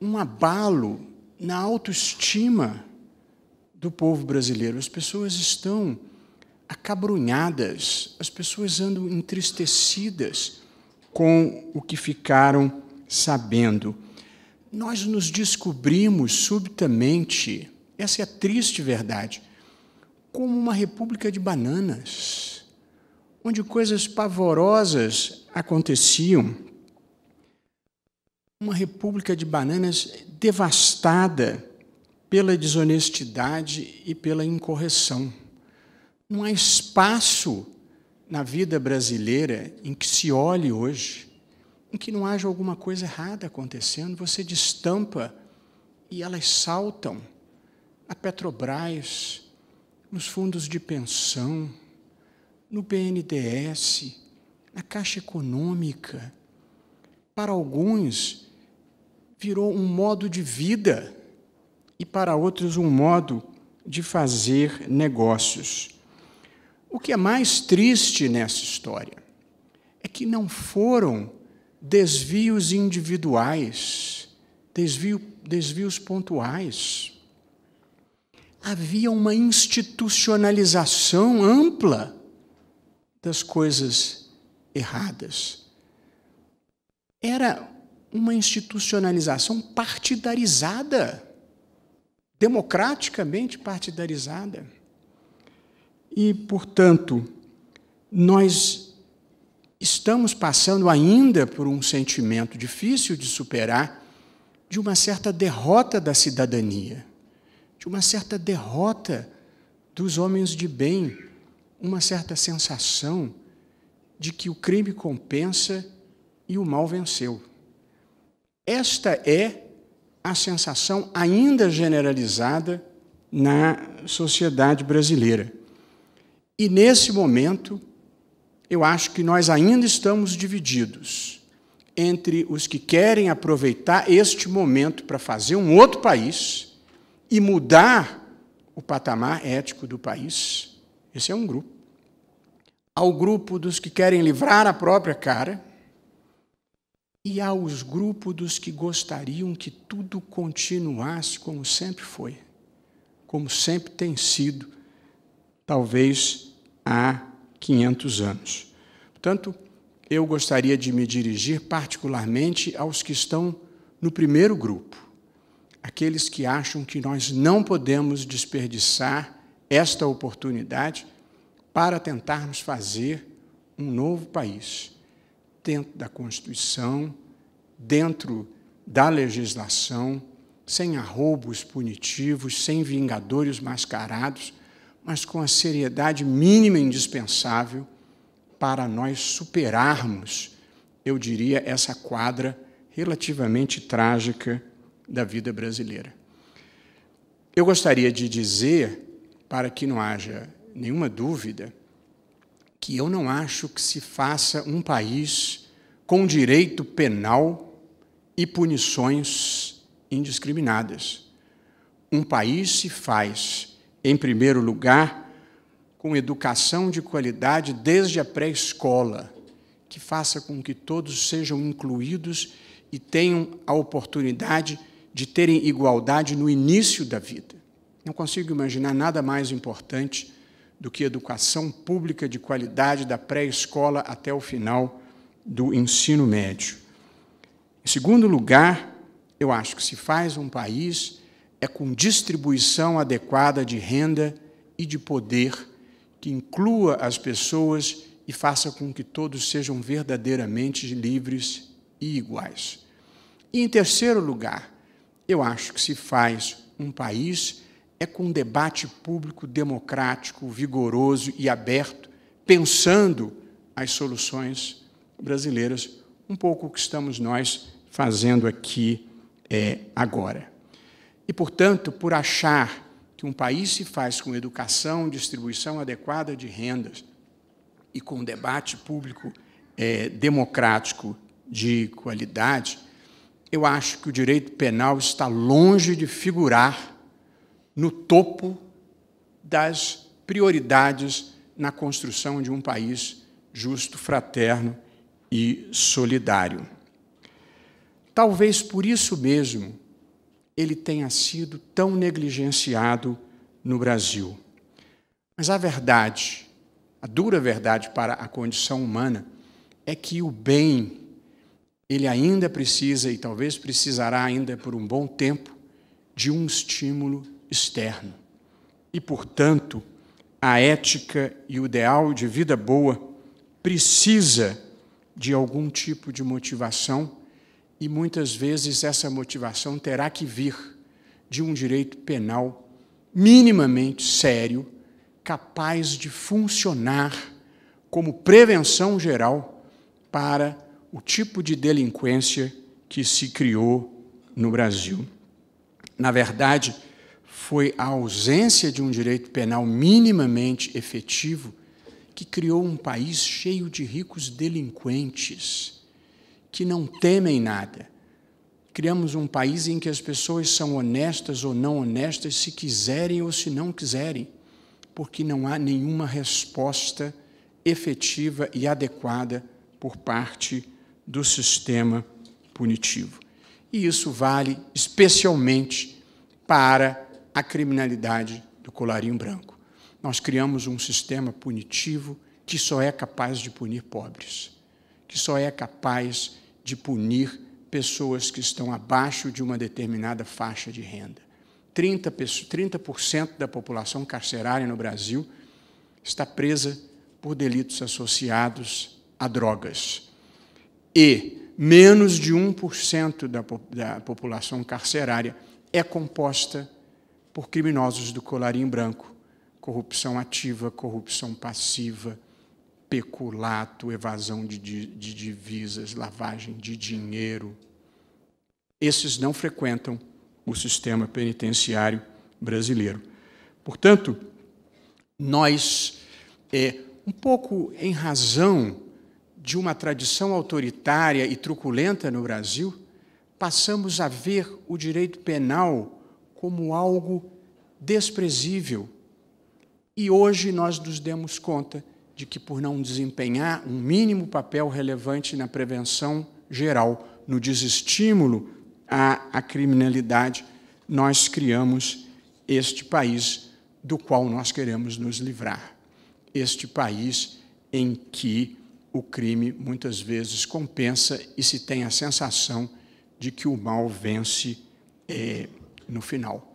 um abalo na autoestima do povo brasileiro. As pessoas estão acabrunhadas, as pessoas andam entristecidas com o que ficaram sabendo. Nós nos descobrimos subitamente, essa é a triste verdade, como uma república de bananas onde coisas pavorosas aconteciam. Uma república de bananas devastada pela desonestidade e pela incorreção. Não há espaço na vida brasileira em que se olhe hoje, em que não haja alguma coisa errada acontecendo. Você destampa e elas saltam. A Petrobras, nos fundos de pensão, no PnDs, na Caixa Econômica. Para alguns, virou um modo de vida e para outros, um modo de fazer negócios. O que é mais triste nessa história é que não foram desvios individuais, desvio, desvios pontuais. Havia uma institucionalização ampla das coisas erradas. Era uma institucionalização partidarizada, democraticamente partidarizada. E, portanto, nós estamos passando ainda por um sentimento difícil de superar de uma certa derrota da cidadania, de uma certa derrota dos homens de bem uma certa sensação de que o crime compensa e o mal venceu. Esta é a sensação ainda generalizada na sociedade brasileira. E nesse momento, eu acho que nós ainda estamos divididos entre os que querem aproveitar este momento para fazer um outro país e mudar o patamar ético do país esse é um grupo. Há o grupo dos que querem livrar a própria cara, e há os grupos dos que gostariam que tudo continuasse como sempre foi, como sempre tem sido, talvez há 500 anos. Portanto, eu gostaria de me dirigir particularmente aos que estão no primeiro grupo, aqueles que acham que nós não podemos desperdiçar esta oportunidade para tentarmos fazer um novo país, dentro da Constituição, dentro da legislação, sem arroubos punitivos, sem vingadores mascarados, mas com a seriedade mínima indispensável para nós superarmos, eu diria, essa quadra relativamente trágica da vida brasileira. Eu gostaria de dizer para que não haja nenhuma dúvida que eu não acho que se faça um país com direito penal e punições indiscriminadas. Um país se faz, em primeiro lugar, com educação de qualidade desde a pré-escola, que faça com que todos sejam incluídos e tenham a oportunidade de terem igualdade no início da vida. Não consigo imaginar nada mais importante do que educação pública de qualidade da pré-escola até o final do ensino médio. Em segundo lugar, eu acho que se faz um país é com distribuição adequada de renda e de poder que inclua as pessoas e faça com que todos sejam verdadeiramente livres e iguais. E em terceiro lugar, eu acho que se faz um país é com um debate público democrático, vigoroso e aberto, pensando as soluções brasileiras, um pouco o que estamos nós fazendo aqui é, agora. E, portanto, por achar que um país se faz com educação, distribuição adequada de rendas e com um debate público é, democrático de qualidade, eu acho que o direito penal está longe de figurar no topo das prioridades na construção de um país justo, fraterno e solidário. Talvez por isso mesmo ele tenha sido tão negligenciado no Brasil. Mas a verdade, a dura verdade para a condição humana é que o bem ele ainda precisa e talvez precisará ainda por um bom tempo de um estímulo externo. E, portanto, a ética e o ideal de vida boa precisa de algum tipo de motivação e muitas vezes essa motivação terá que vir de um direito penal minimamente sério, capaz de funcionar como prevenção geral para o tipo de delinquência que se criou no Brasil. Na verdade, foi a ausência de um direito penal minimamente efetivo que criou um país cheio de ricos delinquentes que não temem nada. Criamos um país em que as pessoas são honestas ou não honestas se quiserem ou se não quiserem, porque não há nenhuma resposta efetiva e adequada por parte do sistema punitivo. E isso vale especialmente para a criminalidade do colarinho branco. Nós criamos um sistema punitivo que só é capaz de punir pobres, que só é capaz de punir pessoas que estão abaixo de uma determinada faixa de renda. 30%, da população carcerária no Brasil está presa por delitos associados a drogas. E menos de 1% da, da população carcerária é composta por criminosos do colarinho branco, corrupção ativa, corrupção passiva, peculato, evasão de, de, divisas, lavagem de dinheiro. Esses não frequentam o sistema penitenciário brasileiro. Portanto, nós, é, um pouco em razão de uma tradição autoritária e truculenta no Brasil, passamos a ver o direito penal como algo desprezível. E hoje nós nos demos conta de que, por não desempenhar um mínimo papel relevante na prevenção geral, no desestímulo à, à criminalidade, nós criamos este país do qual nós queremos nos livrar. Este país em que o crime muitas vezes compensa e se tem a sensação de que o mal vence é, no final.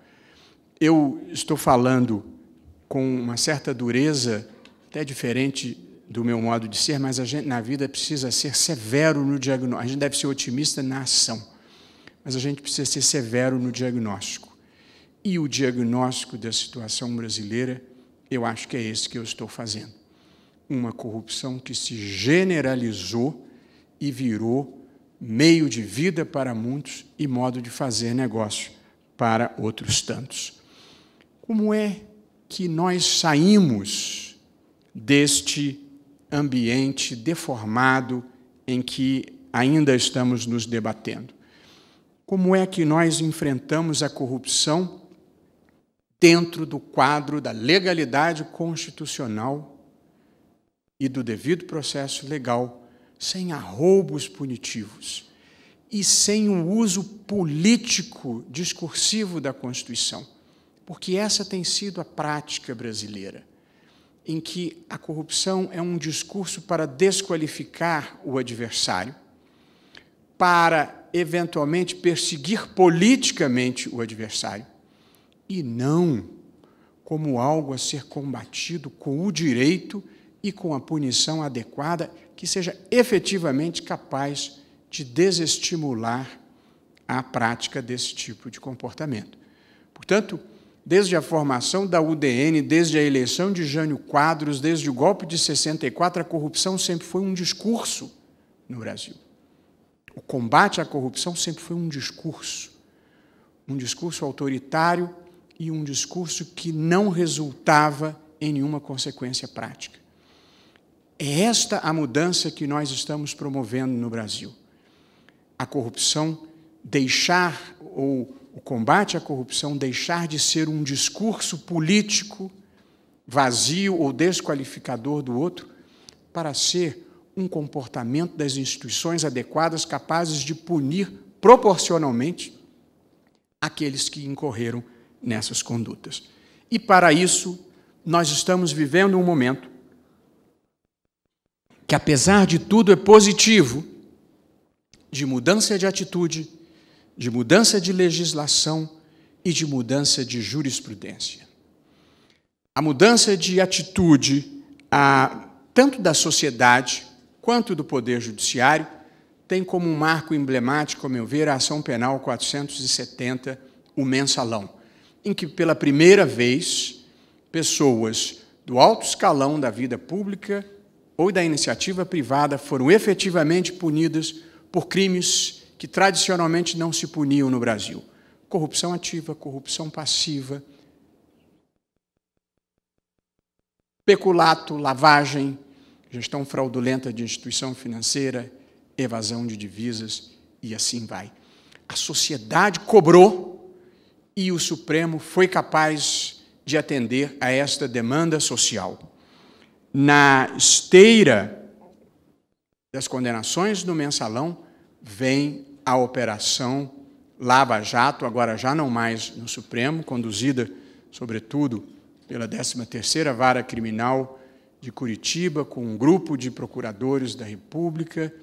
Eu estou falando com uma certa dureza, até diferente do meu modo de ser, mas a gente na vida precisa ser severo no diagnóstico. A gente deve ser otimista na ação, mas a gente precisa ser severo no diagnóstico. E o diagnóstico da situação brasileira, eu acho que é esse que eu estou fazendo. Uma corrupção que se generalizou e virou meio de vida para muitos e modo de fazer negócio para outros tantos. Como é que nós saímos deste ambiente deformado em que ainda estamos nos debatendo? Como é que nós enfrentamos a corrupção dentro do quadro da legalidade constitucional e do devido processo legal, sem arroubos punitivos? e sem o uso político discursivo da Constituição, porque essa tem sido a prática brasileira, em que a corrupção é um discurso para desqualificar o adversário, para eventualmente perseguir politicamente o adversário, e não como algo a ser combatido com o direito e com a punição adequada que seja efetivamente capaz de de desestimular a prática desse tipo de comportamento. Portanto, desde a formação da UDN, desde a eleição de Jânio Quadros, desde o golpe de 64, a corrupção sempre foi um discurso no Brasil. O combate à corrupção sempre foi um discurso. Um discurso autoritário e um discurso que não resultava em nenhuma consequência prática. É esta a mudança que nós estamos promovendo no Brasil a corrupção, deixar ou o combate à corrupção deixar de ser um discurso político vazio ou desqualificador do outro para ser um comportamento das instituições adequadas capazes de punir proporcionalmente aqueles que incorreram nessas condutas. E para isso, nós estamos vivendo um momento que, apesar de tudo, é positivo de mudança de atitude, de mudança de legislação e de mudança de jurisprudência. A mudança de atitude, a, tanto da sociedade quanto do Poder Judiciário, tem como um marco emblemático, a meu ver, a Ação Penal 470, o mensalão, em que, pela primeira vez, pessoas do alto escalão da vida pública ou da iniciativa privada foram efetivamente punidas por crimes que tradicionalmente não se puniam no Brasil: corrupção ativa, corrupção passiva, peculato, lavagem, gestão fraudulenta de instituição financeira, evasão de divisas e assim vai. A sociedade cobrou e o Supremo foi capaz de atender a esta demanda social. Na esteira das condenações do mensalão, vem a operação Lava Jato, agora já não mais no Supremo, conduzida, sobretudo, pela 13ª Vara Criminal de Curitiba, com um grupo de procuradores da República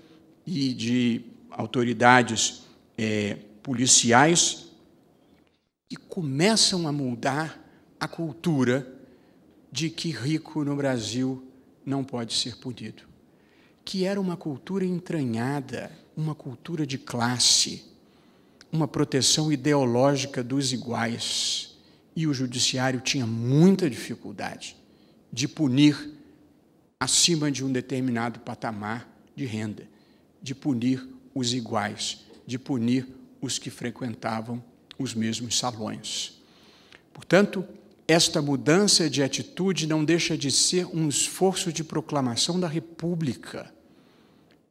e de autoridades é, policiais que começam a mudar a cultura de que rico no Brasil não pode ser punido, que era uma cultura entranhada uma cultura de classe, uma proteção ideológica dos iguais. E o judiciário tinha muita dificuldade de punir acima de um determinado patamar de renda, de punir os iguais, de punir os que frequentavam os mesmos salões. Portanto, esta mudança de atitude não deixa de ser um esforço de proclamação da República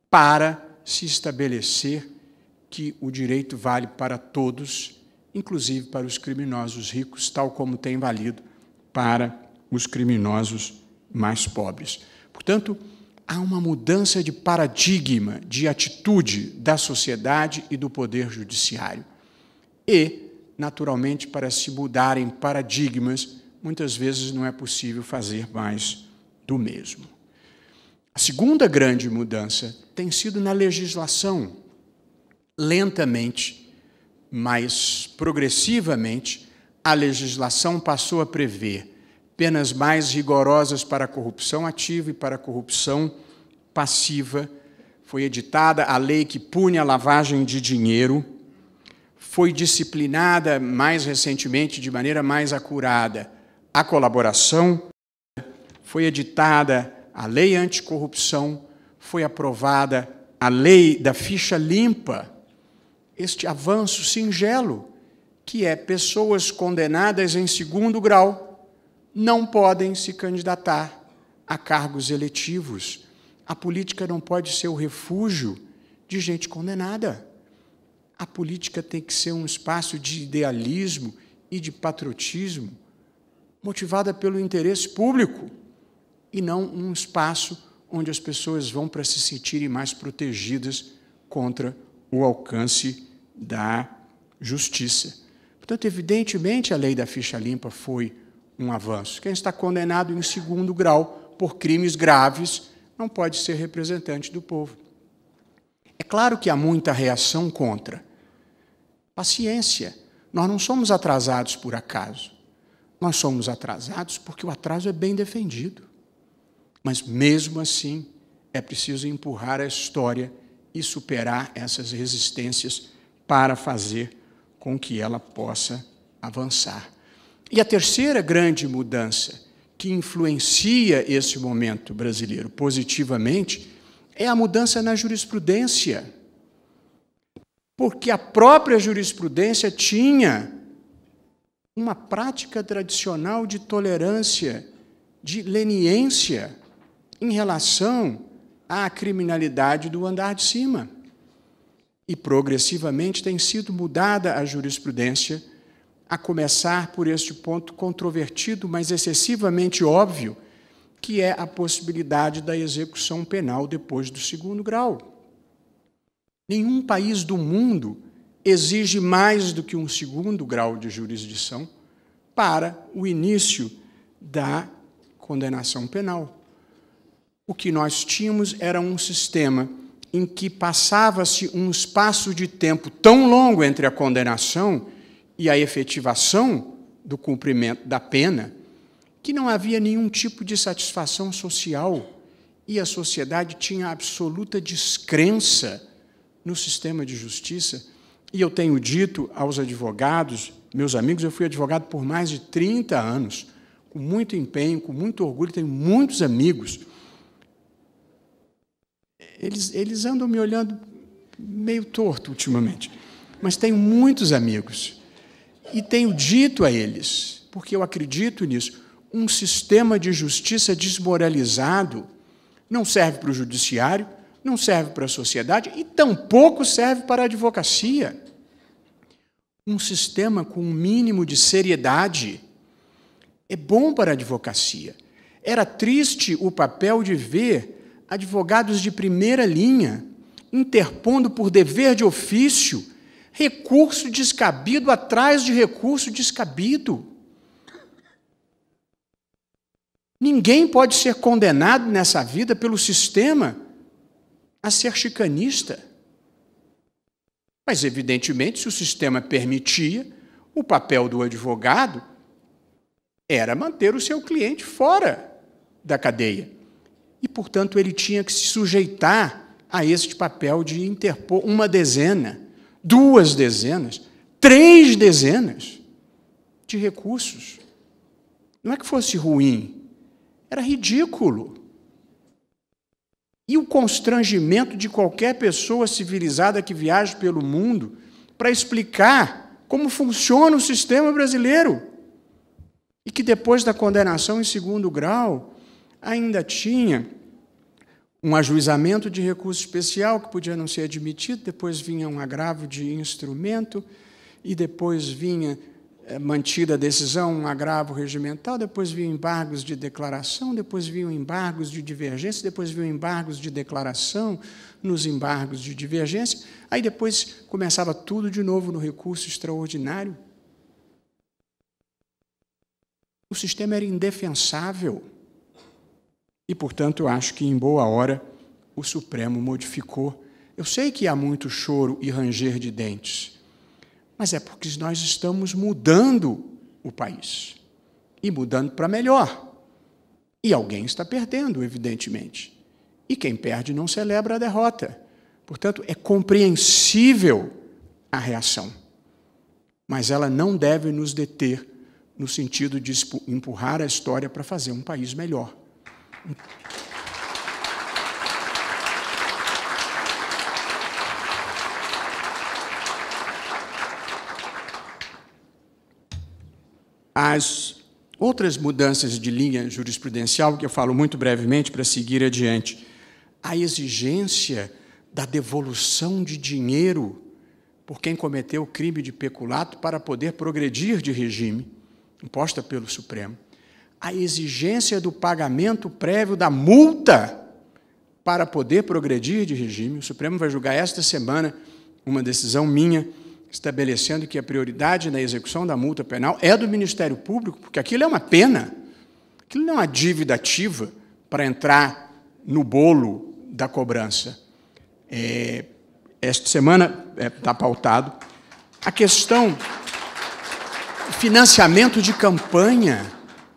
para se estabelecer que o direito vale para todos, inclusive para os criminosos ricos, tal como tem valido para os criminosos mais pobres. Portanto, há uma mudança de paradigma, de atitude da sociedade e do poder judiciário. E, naturalmente, para se mudarem paradigmas, muitas vezes não é possível fazer mais do mesmo segunda grande mudança tem sido na legislação. Lentamente, mas progressivamente, a legislação passou a prever penas mais rigorosas para a corrupção ativa e para a corrupção passiva. Foi editada a lei que pune a lavagem de dinheiro. Foi disciplinada mais recentemente, de maneira mais acurada, a colaboração. Foi editada a lei anticorrupção foi aprovada, a lei da ficha limpa, este avanço singelo, que é pessoas condenadas em segundo grau não podem se candidatar a cargos eletivos. A política não pode ser o refúgio de gente condenada. A política tem que ser um espaço de idealismo e de patriotismo, motivada pelo interesse público e não um espaço onde as pessoas vão para se sentirem mais protegidas contra o alcance da justiça. Portanto, evidentemente, a lei da ficha limpa foi um avanço. Quem está condenado em segundo grau por crimes graves não pode ser representante do povo. É claro que há muita reação contra. Paciência. Nós não somos atrasados por acaso. Nós somos atrasados porque o atraso é bem defendido. Mas mesmo assim, é preciso empurrar a história e superar essas resistências para fazer com que ela possa avançar. E a terceira grande mudança que influencia esse momento brasileiro positivamente é a mudança na jurisprudência. Porque a própria jurisprudência tinha uma prática tradicional de tolerância, de leniência em relação à criminalidade do andar de cima. E progressivamente tem sido mudada a jurisprudência, a começar por este ponto controvertido, mas excessivamente óbvio, que é a possibilidade da execução penal depois do segundo grau. Nenhum país do mundo exige mais do que um segundo grau de jurisdição para o início da condenação penal o que nós tínhamos era um sistema em que passava-se um espaço de tempo tão longo entre a condenação e a efetivação do cumprimento da pena, que não havia nenhum tipo de satisfação social e a sociedade tinha absoluta descrença no sistema de justiça. E eu tenho dito aos advogados, meus amigos, eu fui advogado por mais de 30 anos, com muito empenho, com muito orgulho, tenho muitos amigos eles, eles andam me olhando meio torto ultimamente, mas tenho muitos amigos e tenho dito a eles, porque eu acredito nisso, um sistema de justiça desmoralizado não serve para o judiciário, não serve para a sociedade e tampouco serve para a advocacia. Um sistema com um mínimo de seriedade é bom para a advocacia. Era triste o papel de ver advogados de primeira linha, interpondo por dever de ofício recurso descabido atrás de recurso descabido. Ninguém pode ser condenado nessa vida pelo sistema a ser chicanista. Mas, evidentemente, se o sistema permitia, o papel do advogado era manter o seu cliente fora da cadeia e, portanto, ele tinha que se sujeitar a este papel de interpor uma dezena, duas dezenas, três dezenas de recursos. Não é que fosse ruim, era ridículo. E o constrangimento de qualquer pessoa civilizada que viaja pelo mundo para explicar como funciona o sistema brasileiro. E que depois da condenação em segundo grau, ainda tinha um ajuizamento de recurso especial que podia não ser admitido, depois vinha um agravo de instrumento e depois vinha é, mantida a decisão, um agravo regimental, depois vinham embargos de declaração, depois vinham embargos de divergência, depois vinham embargos de declaração nos embargos de divergência, aí depois começava tudo de novo no recurso extraordinário. O sistema era indefensável. E, portanto, eu acho que em boa hora o Supremo modificou. Eu sei que há muito choro e ranger de dentes, mas é porque nós estamos mudando o país e mudando para melhor. E alguém está perdendo, evidentemente. E quem perde não celebra a derrota. Portanto, é compreensível a reação, mas ela não deve nos deter no sentido de empurrar a história para fazer um país melhor. As outras mudanças de linha jurisprudencial, que eu falo muito brevemente para seguir adiante, a exigência da devolução de dinheiro por quem cometeu crime de peculato para poder progredir de regime, imposta pelo Supremo a exigência do pagamento prévio da multa para poder progredir de regime. O Supremo vai julgar esta semana uma decisão minha estabelecendo que a prioridade na execução da multa penal é do Ministério Público, porque aquilo é uma pena, aquilo não é uma dívida ativa para entrar no bolo da cobrança. É, esta semana está é, tá pautado a questão financiamento de campanha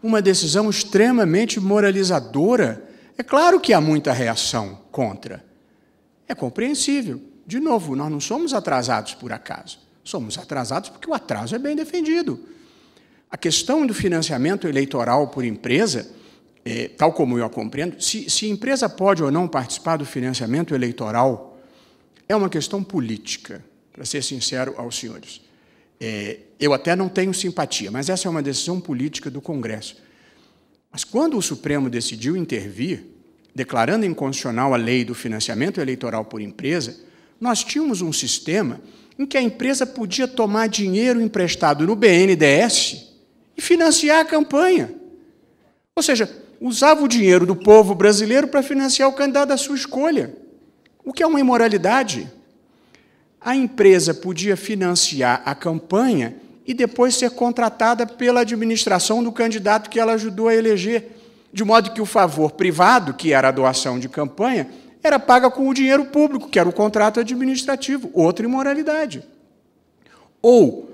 uma decisão extremamente moralizadora, é claro que há muita reação contra. É compreensível. De novo, nós não somos atrasados por acaso. Somos atrasados porque o atraso é bem defendido. A questão do financiamento eleitoral por empresa, é, tal como eu a compreendo, se, se empresa pode ou não participar do financiamento eleitoral, é uma questão política, para ser sincero aos senhores. É, eu até não tenho simpatia, mas essa é uma decisão política do Congresso. Mas quando o Supremo decidiu intervir, declarando inconstitucional a lei do financiamento eleitoral por empresa, nós tínhamos um sistema em que a empresa podia tomar dinheiro emprestado no BNDES e financiar a campanha. Ou seja, usava o dinheiro do povo brasileiro para financiar o candidato da sua escolha, o que é uma imoralidade a empresa podia financiar a campanha e depois ser contratada pela administração do candidato que ela ajudou a eleger, de modo que o favor privado, que era a doação de campanha, era paga com o dinheiro público, que era o contrato administrativo, outra imoralidade. Ou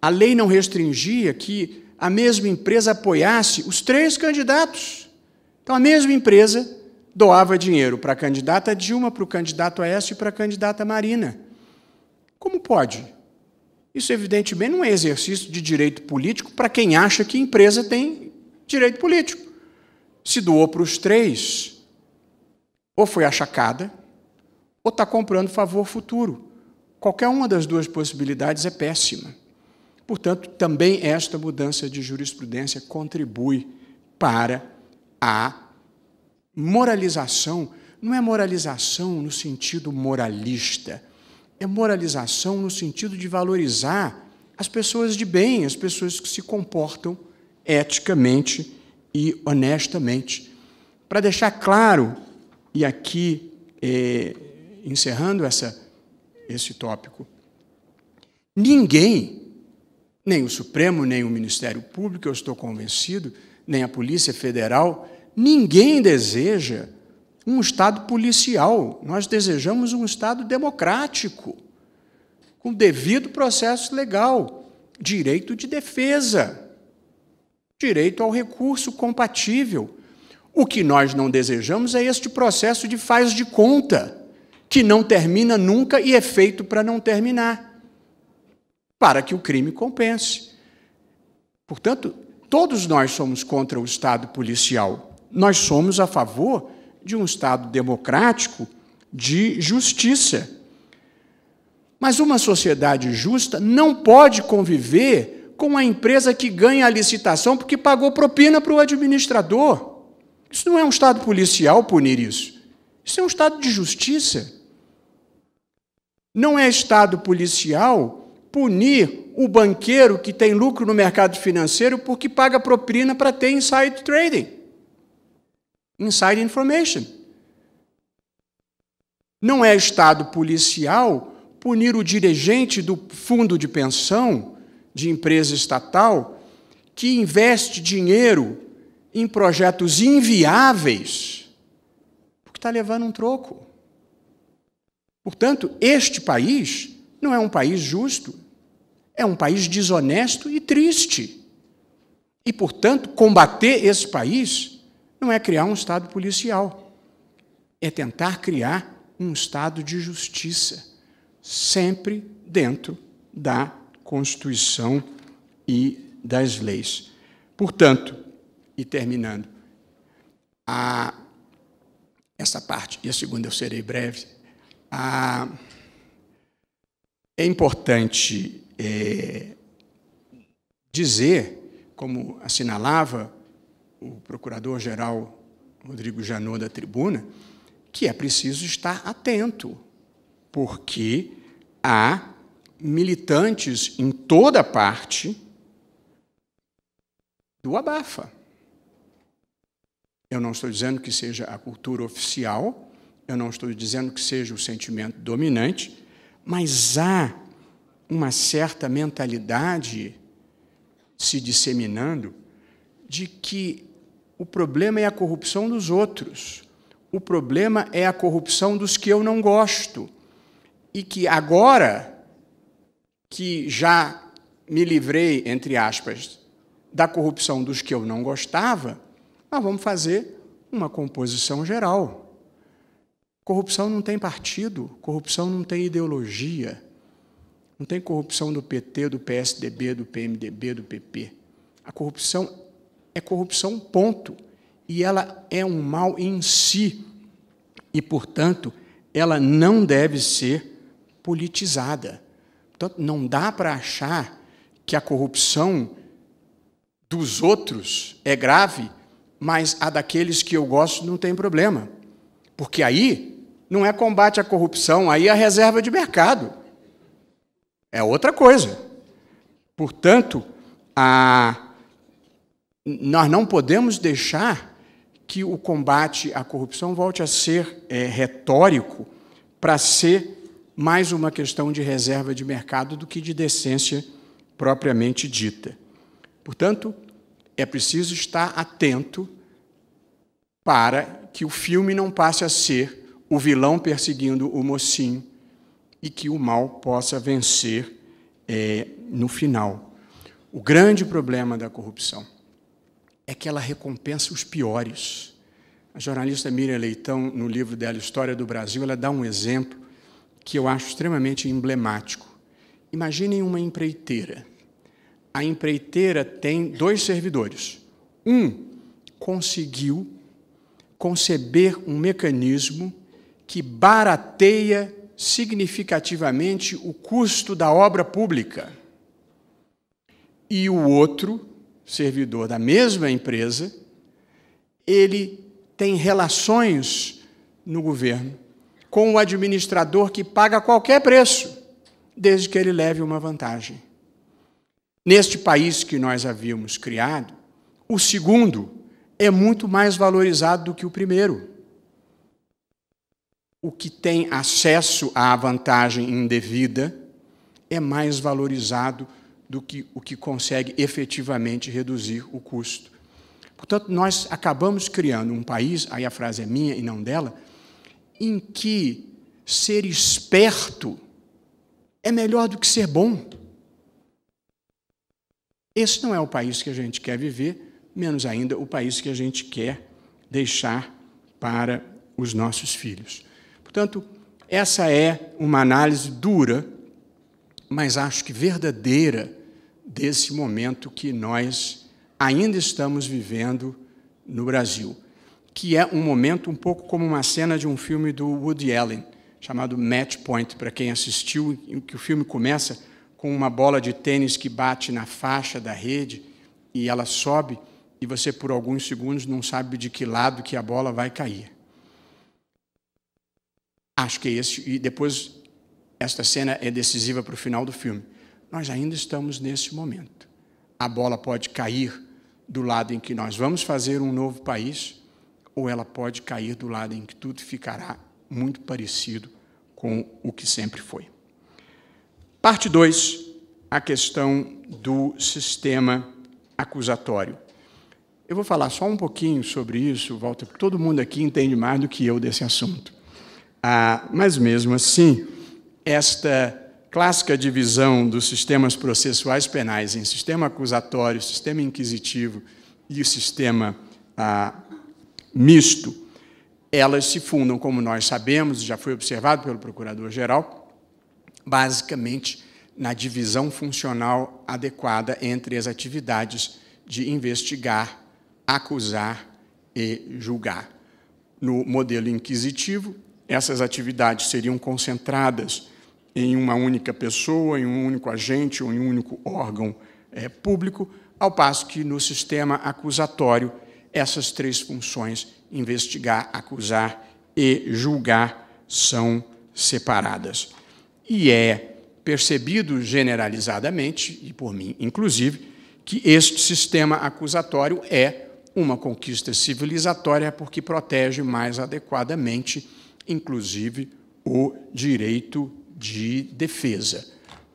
a lei não restringia que a mesma empresa apoiasse os três candidatos. Então a mesma empresa doava dinheiro para a candidata Dilma, para o candidato Aécio e para a candidata Marina. Como pode? Isso, evidentemente, não é exercício de direito político para quem acha que empresa tem direito político. Se doou para os três, ou foi achacada, ou está comprando favor futuro. Qualquer uma das duas possibilidades é péssima. Portanto, também esta mudança de jurisprudência contribui para a moralização. Não é moralização no sentido moralista, é moralização no sentido de valorizar as pessoas de bem, as pessoas que se comportam eticamente e honestamente. Para deixar claro, e aqui eh, encerrando essa, esse tópico, ninguém, nem o Supremo, nem o Ministério Público, eu estou convencido, nem a Polícia Federal, ninguém deseja um Estado policial, nós desejamos um Estado democrático, com devido processo legal, direito de defesa, direito ao recurso compatível. O que nós não desejamos é este processo de faz de conta, que não termina nunca e é feito para não terminar, para que o crime compense. Portanto, todos nós somos contra o Estado policial. Nós somos a favor de um Estado democrático de justiça. Mas uma sociedade justa não pode conviver com a empresa que ganha a licitação porque pagou propina para o administrador. Isso não é um Estado policial punir isso. Isso é um Estado de justiça. Não é Estado policial punir o banqueiro que tem lucro no mercado financeiro porque paga propina para ter inside trading. Inside information. Não é Estado policial punir o dirigente do fundo de pensão de empresa estatal que investe dinheiro em projetos inviáveis porque está levando um troco. Portanto, este país não é um país justo, é um país desonesto e triste. E, portanto, combater esse país não é criar um Estado policial, é tentar criar um Estado de justiça, sempre dentro da Constituição e das leis. Portanto, e terminando, a, essa parte, e a segunda eu serei breve, a, é importante é, dizer, como assinalava o procurador-geral Rodrigo Janot da tribuna, que é preciso estar atento, porque há militantes em toda parte do abafa. Eu não estou dizendo que seja a cultura oficial, eu não estou dizendo que seja o sentimento dominante, mas há uma certa mentalidade se disseminando de que o problema é a corrupção dos outros. O problema é a corrupção dos que eu não gosto. E que agora que já me livrei, entre aspas, da corrupção dos que eu não gostava, nós vamos fazer uma composição geral. Corrupção não tem partido, corrupção não tem ideologia. Não tem corrupção do PT, do PSDB, do PMDB, do PP. A corrupção é corrupção, ponto. E ela é um mal em si. E, portanto, ela não deve ser politizada. Portanto, não dá para achar que a corrupção dos outros é grave, mas a daqueles que eu gosto não tem problema. Porque aí não é combate à corrupção, aí é a reserva de mercado. É outra coisa. Portanto, a nós não podemos deixar que o combate à corrupção volte a ser é, retórico para ser mais uma questão de reserva de mercado do que de decência propriamente dita. Portanto, é preciso estar atento para que o filme não passe a ser o vilão perseguindo o mocinho e que o mal possa vencer é, no final. O grande problema da corrupção é que ela recompensa os piores. A jornalista Miriam Leitão, no livro dela História do Brasil, ela dá um exemplo que eu acho extremamente emblemático. Imaginem uma empreiteira. A empreiteira tem dois servidores. Um conseguiu conceber um mecanismo que barateia significativamente o custo da obra pública. E o outro servidor da mesma empresa, ele tem relações no governo com o administrador que paga qualquer preço, desde que ele leve uma vantagem. Neste país que nós havíamos criado, o segundo é muito mais valorizado do que o primeiro. O que tem acesso à vantagem indevida é mais valorizado do que o que consegue efetivamente reduzir o custo. Portanto, nós acabamos criando um país, aí a frase é minha e não dela, em que ser esperto é melhor do que ser bom. Esse não é o país que a gente quer viver, menos ainda o país que a gente quer deixar para os nossos filhos. Portanto, essa é uma análise dura, mas acho que verdadeira desse momento que nós ainda estamos vivendo no Brasil, que é um momento um pouco como uma cena de um filme do Woody Allen, chamado Match Point, para quem assistiu, em que o filme começa com uma bola de tênis que bate na faixa da rede e ela sobe e você por alguns segundos não sabe de que lado que a bola vai cair. Acho que é esse e depois esta cena é decisiva para o final do filme. Nós ainda estamos nesse momento. A bola pode cair do lado em que nós vamos fazer um novo país, ou ela pode cair do lado em que tudo ficará muito parecido com o que sempre foi. Parte 2, a questão do sistema acusatório. Eu vou falar só um pouquinho sobre isso, Walter, porque todo mundo aqui entende mais do que eu desse assunto. Ah, mas mesmo assim, esta clássica divisão dos sistemas processuais penais em sistema acusatório, sistema inquisitivo e o sistema ah, misto, elas se fundam, como nós sabemos, já foi observado pelo Procurador-Geral, basicamente na divisão funcional adequada entre as atividades de investigar, acusar e julgar. No modelo inquisitivo, essas atividades seriam concentradas em uma única pessoa, em um único agente ou em um único órgão é, público, ao passo que no sistema acusatório essas três funções, investigar, acusar e julgar, são separadas. E é percebido generalizadamente, e por mim inclusive, que este sistema acusatório é uma conquista civilizatória porque protege mais adequadamente, inclusive, o direito de defesa.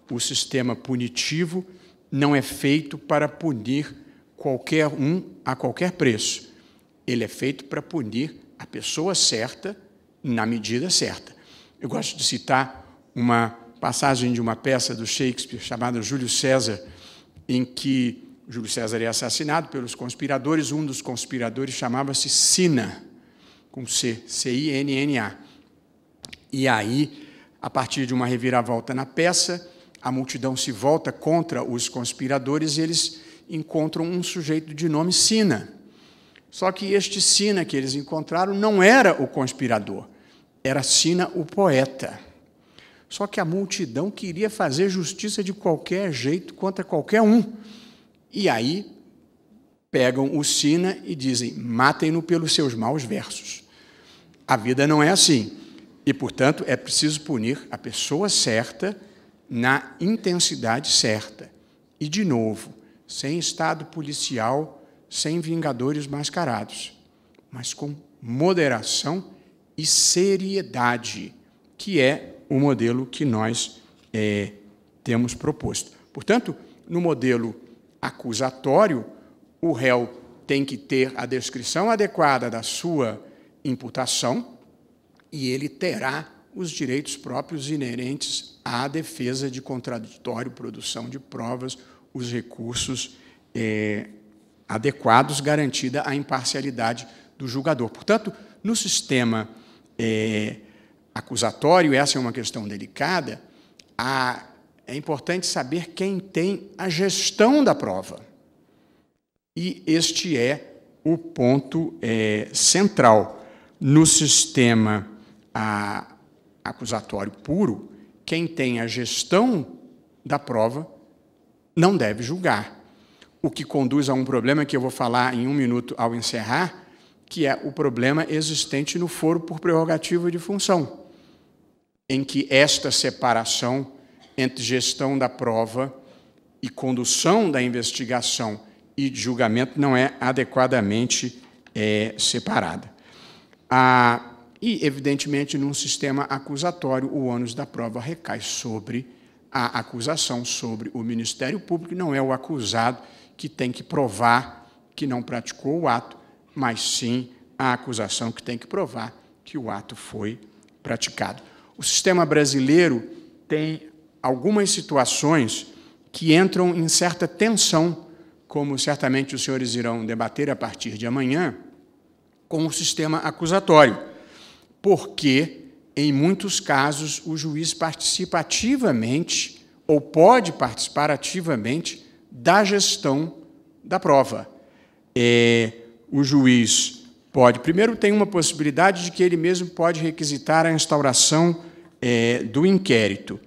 O sistema punitivo não é feito para punir qualquer um a qualquer preço. Ele é feito para punir a pessoa certa na medida certa. Eu gosto de citar uma passagem de uma peça do Shakespeare chamada Júlio César, em que Júlio César é assassinado pelos conspiradores. Um dos conspiradores chamava-se Sina, com C, C-I-N-N-A. E aí a partir de uma reviravolta na peça, a multidão se volta contra os conspiradores e eles encontram um sujeito de nome Sina. Só que este Sina que eles encontraram não era o conspirador, era Sina o poeta. Só que a multidão queria fazer justiça de qualquer jeito contra qualquer um. E aí pegam o Sina e dizem: matem-no pelos seus maus versos. A vida não é assim. E, portanto, é preciso punir a pessoa certa na intensidade certa. E, de novo, sem Estado policial, sem vingadores mascarados, mas com moderação e seriedade, que é o modelo que nós é, temos proposto. Portanto, no modelo acusatório, o réu tem que ter a descrição adequada da sua imputação, e ele terá os direitos próprios inerentes à defesa de contraditório, produção de provas, os recursos é, adequados, garantida a imparcialidade do julgador. Portanto, no sistema é, acusatório, essa é uma questão delicada, a, é importante saber quem tem a gestão da prova. E este é o ponto é, central. No sistema a acusatório puro, quem tem a gestão da prova não deve julgar. O que conduz a um problema que eu vou falar em um minuto ao encerrar, que é o problema existente no foro por prerrogativa de função, em que esta separação entre gestão da prova e condução da investigação e julgamento não é adequadamente é, separada. A e, evidentemente, num sistema acusatório, o ônus da prova recai sobre a acusação, sobre o Ministério Público, não é o acusado que tem que provar que não praticou o ato, mas sim a acusação que tem que provar que o ato foi praticado. O sistema brasileiro tem algumas situações que entram em certa tensão, como certamente os senhores irão debater a partir de amanhã, com o sistema acusatório porque, em muitos casos, o juiz participa ativamente ou pode participar ativamente da gestão da prova. É, o juiz pode, primeiro, tem uma possibilidade de que ele mesmo pode requisitar a instauração é, do inquérito.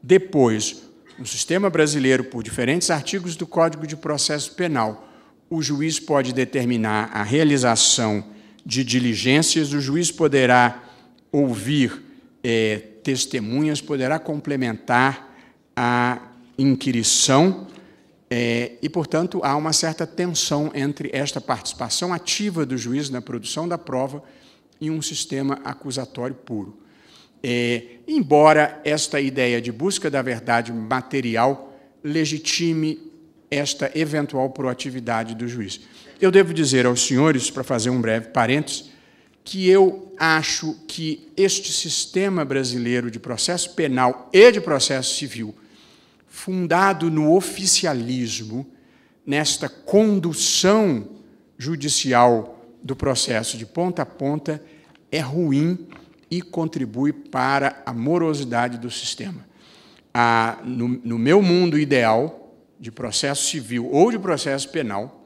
Depois, no sistema brasileiro, por diferentes artigos do Código de Processo Penal, o juiz pode determinar a realização de diligências, o juiz poderá ouvir é, testemunhas, poderá complementar a inquirição. É, e, portanto, há uma certa tensão entre esta participação ativa do juiz na produção da prova e um sistema acusatório puro. É, embora esta ideia de busca da verdade material legitime esta eventual proatividade do juiz. Eu devo dizer aos senhores, para fazer um breve parênteses, que eu acho que este sistema brasileiro de processo penal e de processo civil, fundado no oficialismo, nesta condução judicial do processo de ponta a ponta, é ruim e contribui para a morosidade do sistema. Ah, no, no meu mundo ideal, de processo civil ou de processo penal,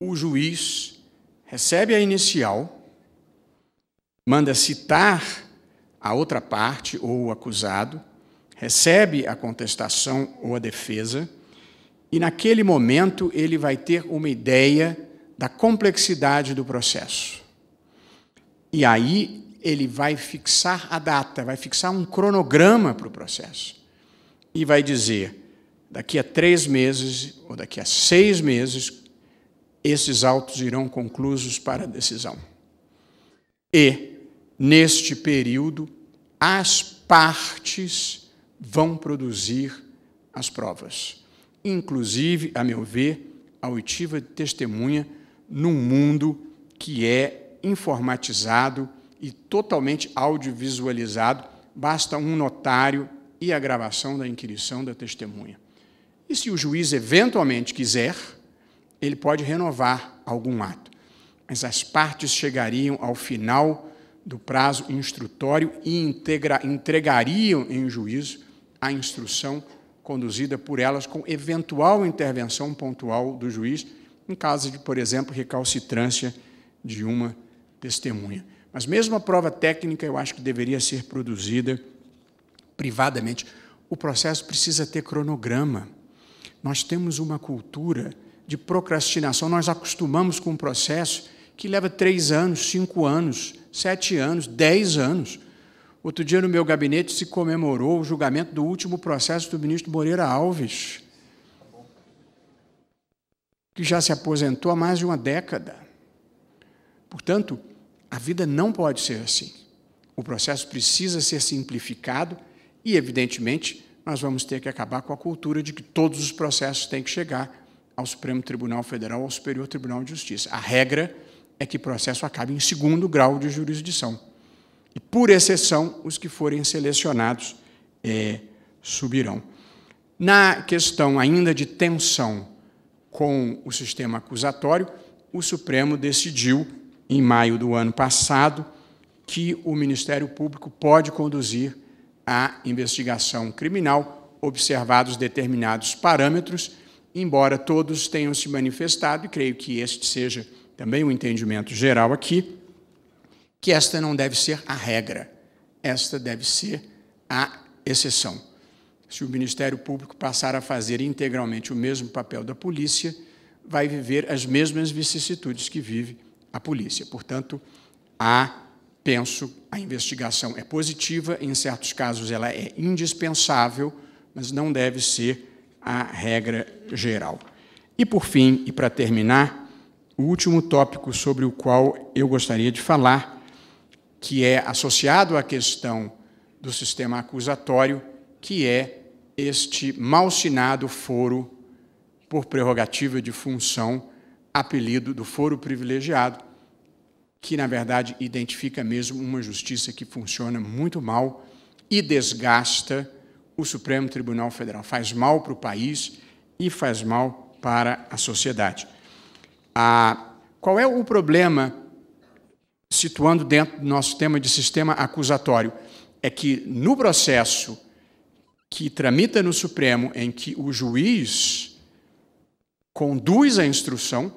o juiz recebe a inicial, manda citar a outra parte ou o acusado, recebe a contestação ou a defesa, e naquele momento ele vai ter uma ideia da complexidade do processo. E aí ele vai fixar a data, vai fixar um cronograma para o processo. E vai dizer: daqui a três meses ou daqui a seis meses, esses autos irão conclusos para decisão. E, neste período, as partes vão produzir as provas. Inclusive, a meu ver, a oitiva de testemunha num mundo que é informatizado e totalmente audiovisualizado, basta um notário e a gravação da inquirição da testemunha. E se o juiz eventualmente quiser, ele pode renovar algum ato. Mas as partes chegariam ao final do prazo instrutório e integra, entregariam em juízo a instrução conduzida por elas com eventual intervenção pontual do juiz, em caso de, por exemplo, recalcitrância de uma testemunha. Mas mesmo a prova técnica, eu acho que deveria ser produzida privadamente. O processo precisa ter cronograma. Nós temos uma cultura de procrastinação, nós acostumamos com um processo que leva três anos, cinco anos, sete anos, dez anos. Outro dia, no meu gabinete, se comemorou o julgamento do último processo do ministro Moreira Alves, que já se aposentou há mais de uma década. Portanto, a vida não pode ser assim. O processo precisa ser simplificado e, evidentemente, nós vamos ter que acabar com a cultura de que todos os processos têm que chegar ao Supremo Tribunal Federal, ao Superior Tribunal de Justiça. A regra é que o processo acabe em segundo grau de jurisdição. E, por exceção, os que forem selecionados é, subirão. Na questão ainda de tensão com o sistema acusatório, o Supremo decidiu, em maio do ano passado, que o Ministério Público pode conduzir a investigação criminal, observados determinados parâmetros embora todos tenham se manifestado, e creio que este seja também o um entendimento geral aqui, que esta não deve ser a regra, esta deve ser a exceção. Se o Ministério Público passar a fazer integralmente o mesmo papel da polícia, vai viver as mesmas vicissitudes que vive a polícia. Portanto, há, penso, a investigação é positiva, em certos casos ela é indispensável, mas não deve ser a regra geral. E por fim, e para terminar, o último tópico sobre o qual eu gostaria de falar, que é associado à questão do sistema acusatório, que é este malsinado foro por prerrogativa de função, apelido do foro privilegiado, que na verdade identifica mesmo uma justiça que funciona muito mal e desgasta o Supremo Tribunal Federal. Faz mal para o país e faz mal para a sociedade. Ah, qual é o problema, situando dentro do nosso tema de sistema acusatório? É que no processo que tramita no Supremo, em que o juiz conduz a instrução,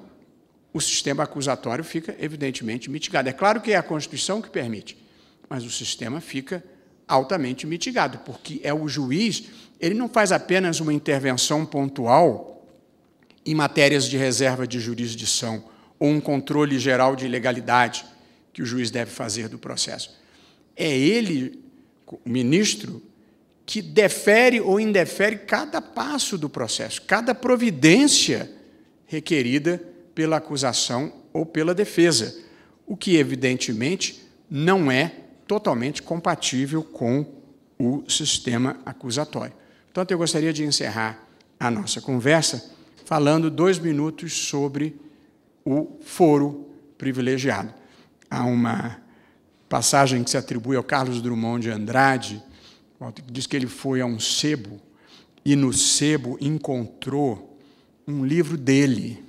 o sistema acusatório fica evidentemente mitigado. É claro que é a Constituição que permite, mas o sistema fica mitigado altamente mitigado, porque é o juiz, ele não faz apenas uma intervenção pontual em matérias de reserva de jurisdição ou um controle geral de legalidade que o juiz deve fazer do processo. É ele, o ministro, que defere ou indefere cada passo do processo, cada providência requerida pela acusação ou pela defesa, o que evidentemente não é totalmente compatível com o sistema acusatório. Portanto, eu gostaria de encerrar a nossa conversa falando dois minutos sobre o foro privilegiado. Há uma passagem que se atribui ao Carlos Drummond de Andrade, que diz que ele foi a um sebo e no sebo encontrou um livro dele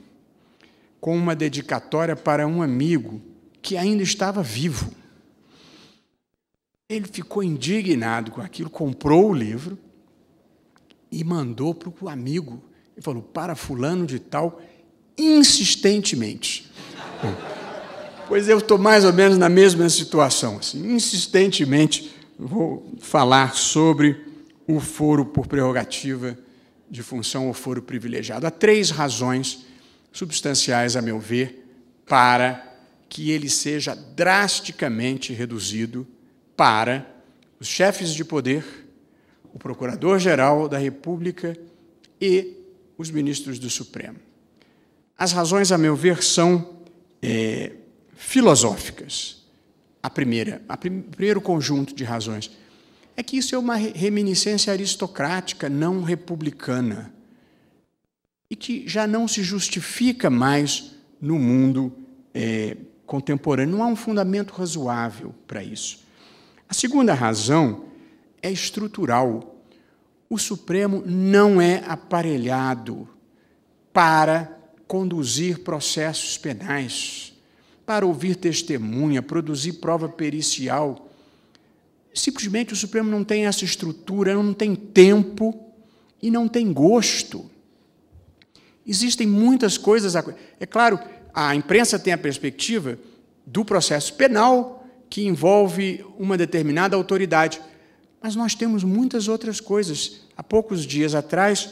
com uma dedicatória para um amigo que ainda estava vivo. Ele ficou indignado com aquilo, comprou o livro e mandou para o amigo. Ele falou, para fulano de tal, insistentemente. pois eu estou mais ou menos na mesma situação. Assim, insistentemente vou falar sobre o foro por prerrogativa de função ou foro privilegiado. Há três razões substanciais, a meu ver, para que ele seja drasticamente reduzido para os chefes de poder, o Procurador-Geral da República e os ministros do Supremo. As razões, a meu ver, são é, filosóficas. A primeira, o prim primeiro conjunto de razões é que isso é uma reminiscência aristocrática não republicana e que já não se justifica mais no mundo é, contemporâneo. Não há um fundamento razoável para isso. A segunda razão é estrutural. O Supremo não é aparelhado para conduzir processos penais, para ouvir testemunha, produzir prova pericial. Simplesmente o Supremo não tem essa estrutura, não tem tempo e não tem gosto. Existem muitas coisas. A... É claro, a imprensa tem a perspectiva do processo penal, que envolve uma determinada autoridade, mas nós temos muitas outras coisas. Há poucos dias atrás,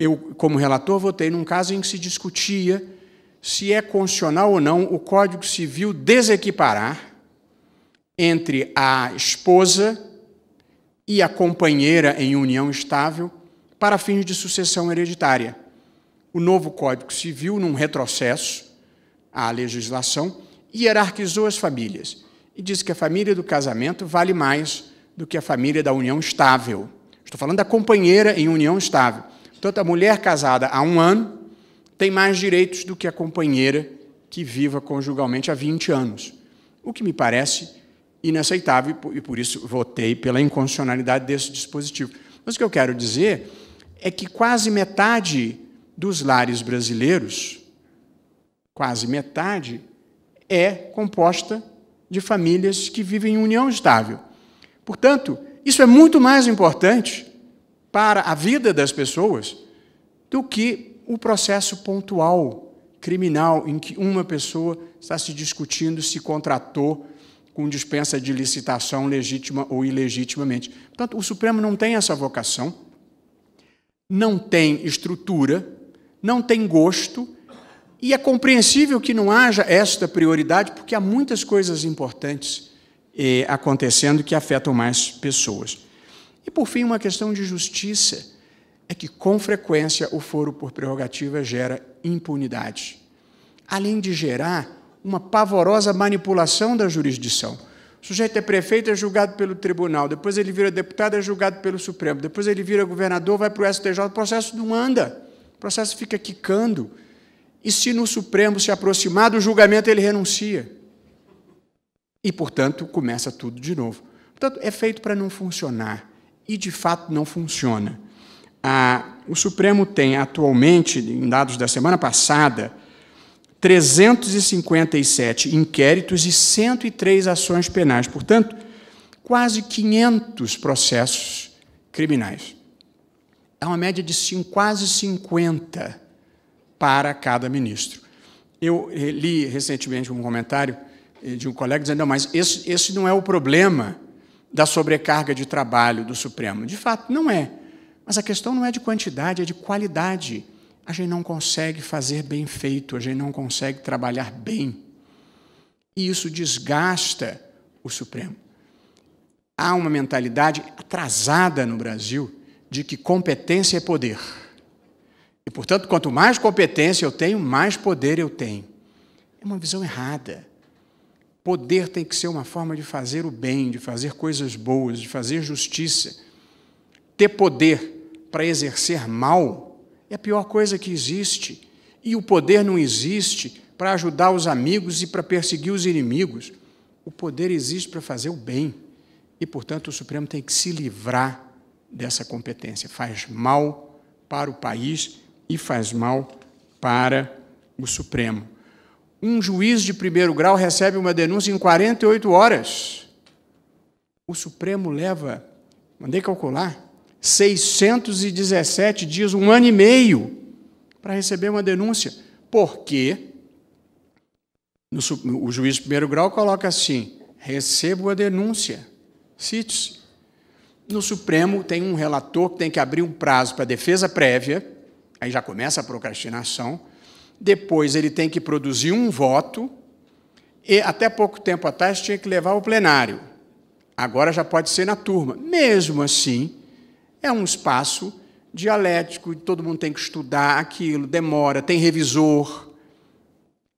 eu, como relator, votei num caso em que se discutia se é constitucional ou não o Código Civil desequiparar entre a esposa e a companheira em união estável para fins de sucessão hereditária. O novo Código Civil, num retrocesso à legislação, hierarquizou as famílias e diz que a família do casamento vale mais do que a família da união estável. Estou falando da companheira em união estável. Portanto, a mulher casada há um ano tem mais direitos do que a companheira que viva conjugalmente há 20 anos. O que me parece inaceitável e por isso votei pela inconstitucionalidade desse dispositivo. Mas o que eu quero dizer é que quase metade dos lares brasileiros, quase metade, é composta de famílias que vivem em união estável. Portanto, isso é muito mais importante para a vida das pessoas do que o processo pontual criminal em que uma pessoa está se discutindo se contratou com dispensa de licitação legítima ou ilegitimamente. Portanto, o Supremo não tem essa vocação, não tem estrutura, não tem gosto e é compreensível que não haja esta prioridade, porque há muitas coisas importantes eh, acontecendo que afetam mais pessoas. E, por fim, uma questão de justiça é que, com frequência, o foro por prerrogativa gera impunidade, além de gerar uma pavorosa manipulação da jurisdição. O sujeito é prefeito, é julgado pelo tribunal, depois ele vira deputado, é julgado pelo Supremo, depois ele vira governador, vai para o STJ, o processo não anda, o processo fica quicando e se no Supremo se aproximar do julgamento, ele renuncia. E, portanto, começa tudo de novo. Portanto, é feito para não funcionar. E, de fato, não funciona. Ah, o Supremo tem atualmente, em dados da semana passada, 357 inquéritos e 103 ações penais. Portanto, quase 500 processos criminais. É uma média de cinco, quase 50 para cada ministro. Eu eh, li recentemente um comentário eh, de um colega dizendo: não, mas esse, esse não é o problema da sobrecarga de trabalho do Supremo. De fato, não é. Mas a questão não é de quantidade, é de qualidade. A gente não consegue fazer bem feito, a gente não consegue trabalhar bem. E isso desgasta o Supremo. Há uma mentalidade atrasada no Brasil de que competência é poder. E, portanto, quanto mais competência eu tenho, mais poder eu tenho. É uma visão errada. Poder tem que ser uma forma de fazer o bem, de fazer coisas boas, de fazer justiça. Ter poder para exercer mal é a pior coisa que existe. E o poder não existe para ajudar os amigos e para perseguir os inimigos. O poder existe para fazer o bem. E, portanto, o Supremo tem que se livrar dessa competência. Faz mal para o país e faz mal para o Supremo. Um juiz de primeiro grau recebe uma denúncia em 48 horas. O Supremo leva, mandei calcular, 617 dias, um ano e meio, para receber uma denúncia. Porque quê? o juiz de primeiro grau coloca assim: recebo a denúncia. Cite-se. No Supremo tem um relator que tem que abrir um prazo para defesa prévia Aí já começa a procrastinação. Depois ele tem que produzir um voto. E até pouco tempo atrás tinha que levar ao plenário. Agora já pode ser na turma. Mesmo assim, é um espaço dialético, todo mundo tem que estudar aquilo, demora, tem revisor.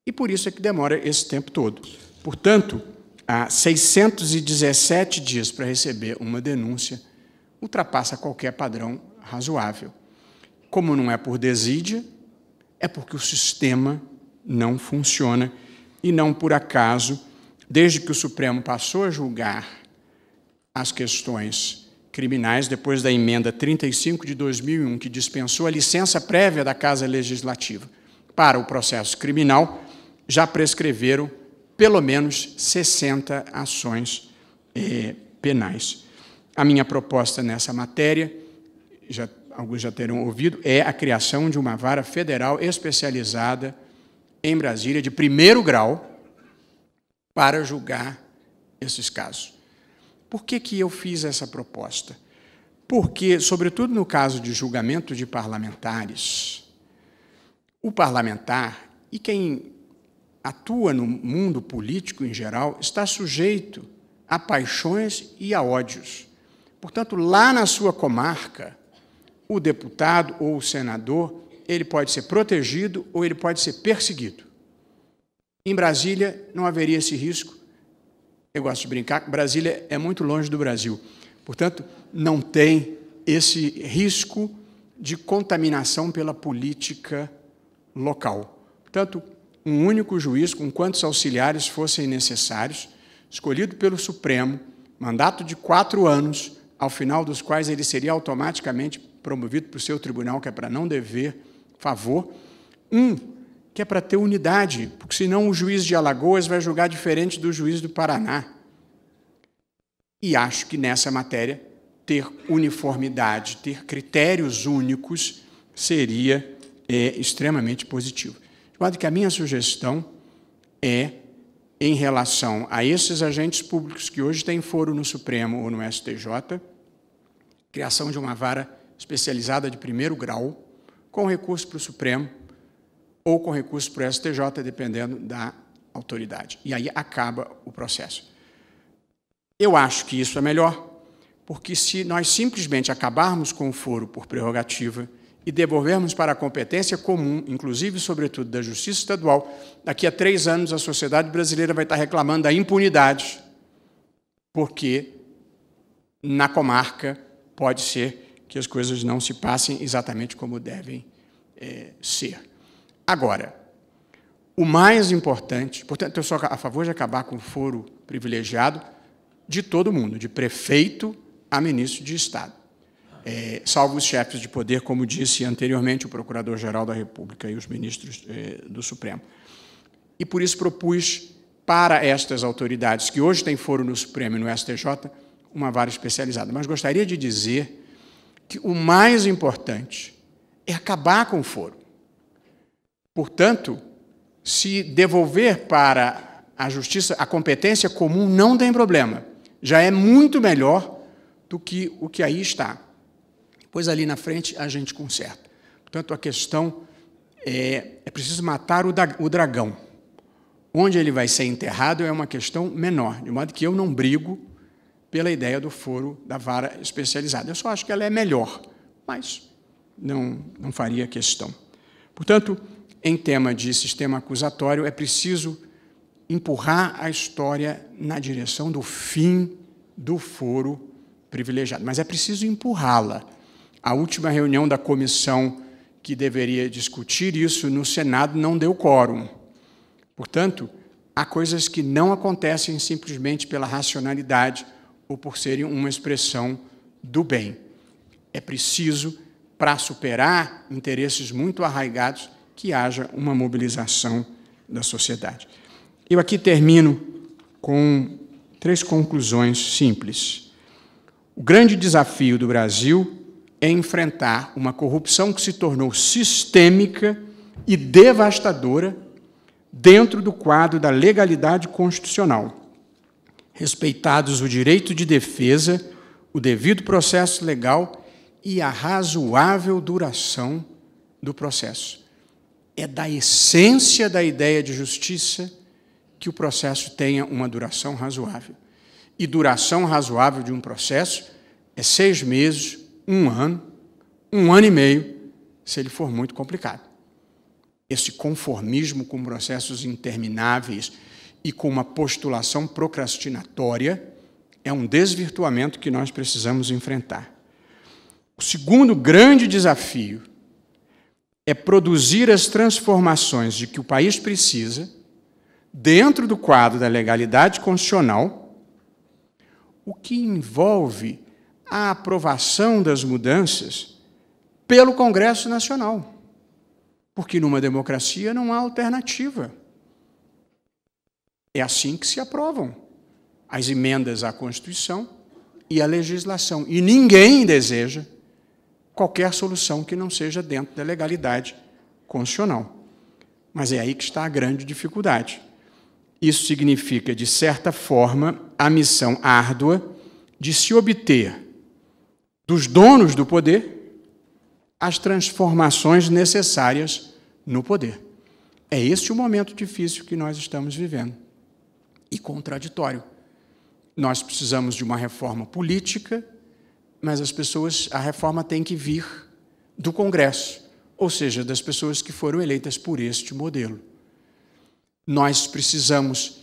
E por isso é que demora esse tempo todo. Portanto, há 617 dias para receber uma denúncia ultrapassa qualquer padrão razoável como não é por desídia, é porque o sistema não funciona e não por acaso, desde que o Supremo passou a julgar as questões criminais, depois da emenda 35 de 2001, que dispensou a licença prévia da Casa Legislativa para o processo criminal, já prescreveram pelo menos 60 ações eh, penais. A minha proposta nessa matéria, já alguns já terão ouvido, é a criação de uma vara federal especializada em Brasília, de primeiro grau, para julgar esses casos. Por que, que eu fiz essa proposta? Porque, sobretudo no caso de julgamento de parlamentares, o parlamentar e quem atua no mundo político em geral está sujeito a paixões e a ódios. Portanto, lá na sua comarca, o deputado ou o senador, ele pode ser protegido ou ele pode ser perseguido. Em Brasília não haveria esse risco. Eu gosto de brincar, Brasília é muito longe do Brasil. Portanto, não tem esse risco de contaminação pela política local. Portanto, um único juiz, com quantos auxiliares fossem necessários, escolhido pelo Supremo, mandato de quatro anos, ao final dos quais ele seria automaticamente promovido para o seu tribunal, que é para não dever favor. Um, que é para ter unidade, porque senão o juiz de Alagoas vai julgar diferente do juiz do Paraná. E acho que nessa matéria, ter uniformidade, ter critérios únicos, seria é, extremamente positivo. De modo que a minha sugestão é, em relação a esses agentes públicos que hoje têm foro no Supremo ou no STJ, criação de uma vara especializada de primeiro grau, com recurso para o Supremo ou com recurso para o STJ, dependendo da autoridade. E aí acaba o processo. Eu acho que isso é melhor, porque se nós simplesmente acabarmos com o foro por prerrogativa e devolvermos para a competência comum, inclusive sobretudo da Justiça Estadual, daqui a três anos a sociedade brasileira vai estar reclamando da impunidade, porque na comarca pode ser que as coisas não se passem exatamente como devem é, ser. Agora, o mais importante, portanto, eu sou a favor de acabar com o foro privilegiado de todo mundo, de prefeito a ministro de Estado, é, salvo os chefes de poder, como disse anteriormente o Procurador-Geral da República e os ministros é, do Supremo. E por isso propus para estas autoridades que hoje têm foro no Supremo e no STJ uma vara especializada. Mas gostaria de dizer que o mais importante é acabar com o foro. Portanto, se devolver para a justiça a competência comum não tem problema. Já é muito melhor do que o que aí está. Pois ali na frente a gente conserta. Portanto, a questão é, é preciso matar o, da, o dragão. Onde ele vai ser enterrado é uma questão menor, de modo que eu não brigo pela ideia do foro da vara especializada. Eu só acho que ela é melhor, mas não, não faria questão. Portanto, em tema de sistema acusatório, é preciso empurrar a história na direção do fim do foro privilegiado, mas é preciso empurrá-la. A última reunião da comissão que deveria discutir isso no Senado não deu quórum. Portanto, há coisas que não acontecem simplesmente pela racionalidade ou por serem uma expressão do bem. É preciso, para superar interesses muito arraigados, que haja uma mobilização da sociedade. Eu aqui termino com três conclusões simples. O grande desafio do Brasil é enfrentar uma corrupção que se tornou sistêmica e devastadora dentro do quadro da legalidade constitucional respeitados o direito de defesa, o devido processo legal e a razoável duração do processo. É da essência da ideia de justiça que o processo tenha uma duração razoável. E duração razoável de um processo é seis meses, um ano, um ano e meio, se ele for muito complicado. Esse conformismo com processos intermináveis e com uma postulação procrastinatória é um desvirtuamento que nós precisamos enfrentar. O segundo grande desafio é produzir as transformações de que o país precisa dentro do quadro da legalidade constitucional, o que envolve a aprovação das mudanças pelo Congresso Nacional. Porque numa democracia não há alternativa. É assim que se aprovam as emendas à Constituição e à legislação. E ninguém deseja qualquer solução que não seja dentro da legalidade constitucional. Mas é aí que está a grande dificuldade. Isso significa, de certa forma, a missão árdua de se obter dos donos do poder as transformações necessárias no poder. É este o momento difícil que nós estamos vivendo e contraditório. Nós precisamos de uma reforma política, mas as pessoas, a reforma tem que vir do Congresso, ou seja, das pessoas que foram eleitas por este modelo. Nós precisamos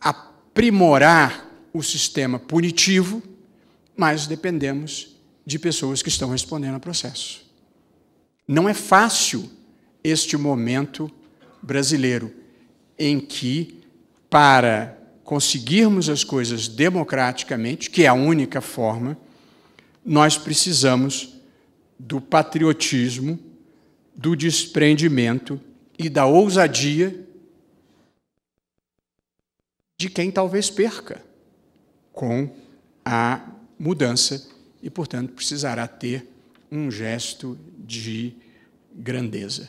aprimorar o sistema punitivo, mas dependemos de pessoas que estão respondendo a processo. Não é fácil este momento brasileiro em que para conseguirmos as coisas democraticamente, que é a única forma, nós precisamos do patriotismo, do desprendimento e da ousadia de quem talvez perca com a mudança e, portanto, precisará ter um gesto de grandeza.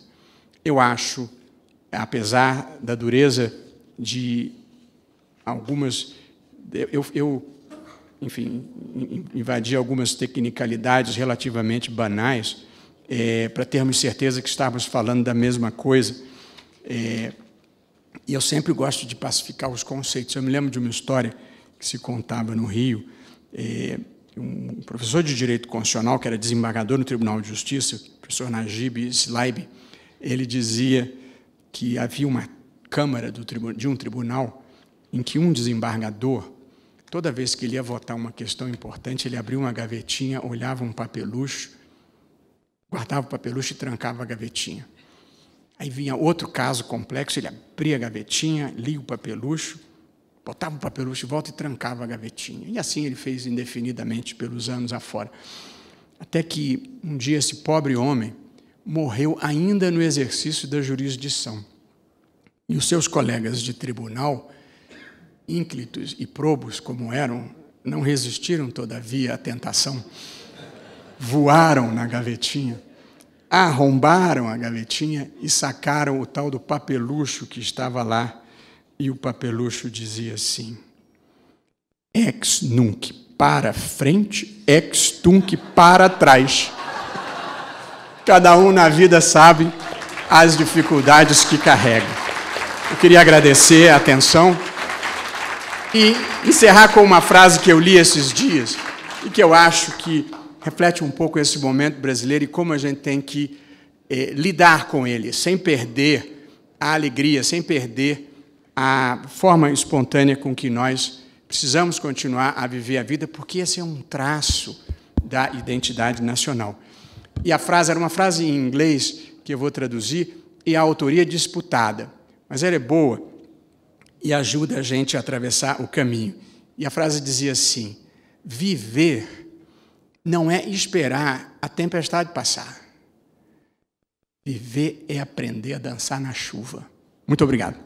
Eu acho, apesar da dureza de algumas. Eu, eu enfim, invadi algumas tecnicalidades relativamente banais, é, para termos certeza que estávamos falando da mesma coisa. É, e eu sempre gosto de pacificar os conceitos. Eu me lembro de uma história que se contava no Rio. É, um professor de direito constitucional, que era desembargador no Tribunal de Justiça, o professor Najib Slaib, ele dizia que havia uma câmara de um tribunal em que um desembargador, toda vez que ele ia votar uma questão importante, ele abria uma gavetinha, olhava um papelucho, guardava o papelucho e trancava a gavetinha. Aí vinha outro caso complexo, ele abria a gavetinha, lia o papelucho, botava o papelucho de volta e trancava a gavetinha. E assim ele fez indefinidamente pelos anos afora. Até que um dia esse pobre homem morreu ainda no exercício da jurisdição. E os seus colegas de tribunal, ínclitos e probos como eram, não resistiram, todavia, à tentação. Voaram na gavetinha, arrombaram a gavetinha e sacaram o tal do papelucho que estava lá. E o papelucho dizia assim: Ex nunc para frente, ex tunc para trás. Cada um na vida sabe as dificuldades que carrega. Eu queria agradecer a atenção e encerrar com uma frase que eu li esses dias e que eu acho que reflete um pouco esse momento brasileiro e como a gente tem que eh, lidar com ele, sem perder a alegria, sem perder a forma espontânea com que nós precisamos continuar a viver a vida, porque esse é um traço da identidade nacional. E a frase era uma frase em inglês que eu vou traduzir e a autoria disputada mas ela é boa e ajuda a gente a atravessar o caminho. E a frase dizia assim: viver não é esperar a tempestade passar. Viver é aprender a dançar na chuva. Muito obrigado.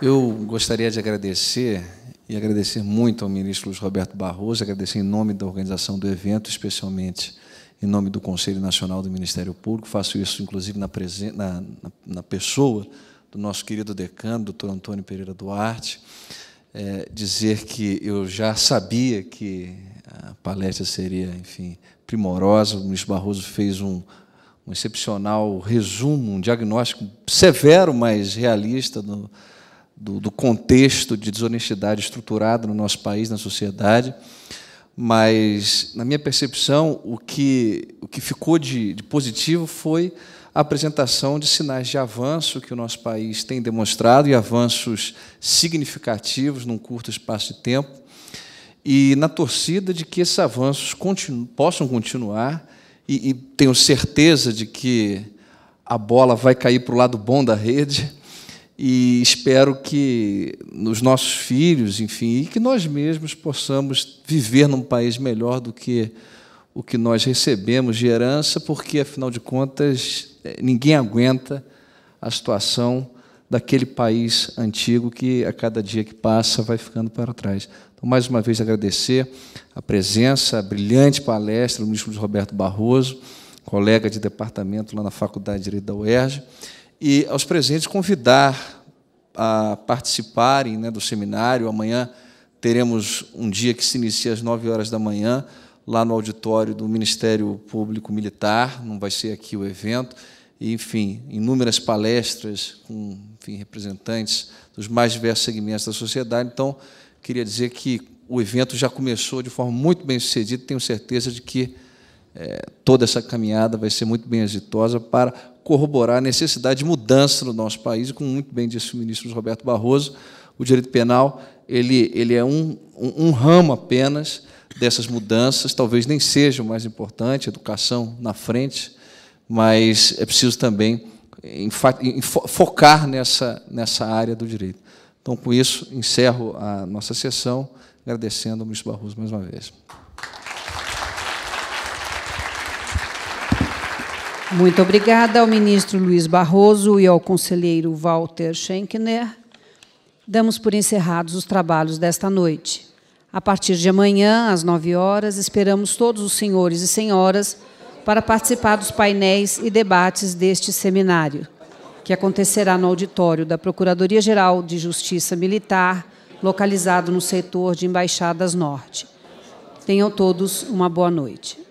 Eu gostaria de agradecer e agradecer muito ao ministro Luiz Roberto Barroso, agradecer em nome da organização do evento, especialmente em nome do Conselho Nacional do Ministério Público. Faço isso, inclusive, na, na, na pessoa do nosso querido decano, doutor Antônio Pereira Duarte. É, dizer que eu já sabia que a palestra seria, enfim, primorosa. O ministro Barroso fez um, um excepcional resumo, um diagnóstico severo, mas realista do, do, do contexto de desonestidade estruturado no nosso país, na sociedade, mas, na minha percepção, o que, o que ficou de, de positivo foi a apresentação de sinais de avanço que o nosso país tem demonstrado e avanços significativos num curto espaço de tempo, e na torcida de que esses avanços continu possam continuar, e, e tenho certeza de que a bola vai cair para o lado bom da rede e espero que nos nossos filhos, enfim, e que nós mesmos possamos viver num país melhor do que o que nós recebemos de herança, porque afinal de contas eh, ninguém aguenta a situação daquele país antigo que a cada dia que passa vai ficando para trás. Então, mais uma vez agradecer a presença, a brilhante palestra do ministro Roberto Barroso, colega de departamento lá na Faculdade de Direito da UERJ e aos presentes convidar a participarem né, do seminário. Amanhã teremos um dia que se inicia às 9 horas da manhã, lá no auditório do Ministério Público Militar, não vai ser aqui o evento. E, enfim, inúmeras palestras com enfim, representantes dos mais diversos segmentos da sociedade. Então, queria dizer que o evento já começou de forma muito bem sucedida, tenho certeza de que é, toda essa caminhada vai ser muito bem exitosa para corroborar a necessidade de mudança no nosso país, e como muito bem disse o ministro Roberto Barroso, o direito penal ele, ele é um, um, um ramo apenas dessas mudanças, talvez nem seja o mais importante, educação na frente, mas é preciso também focar nessa, nessa área do direito. Então, com isso, encerro a nossa sessão, agradecendo ao ministro Barroso mais uma vez. Muito obrigada ao ministro Luiz Barroso e ao conselheiro Walter Schenkner. Damos por encerrados os trabalhos desta noite. A partir de amanhã, às 9 horas, esperamos todos os senhores e senhoras para participar dos painéis e debates deste seminário, que acontecerá no auditório da Procuradoria-Geral de Justiça Militar, localizado no setor de Embaixadas Norte. Tenham todos uma boa noite.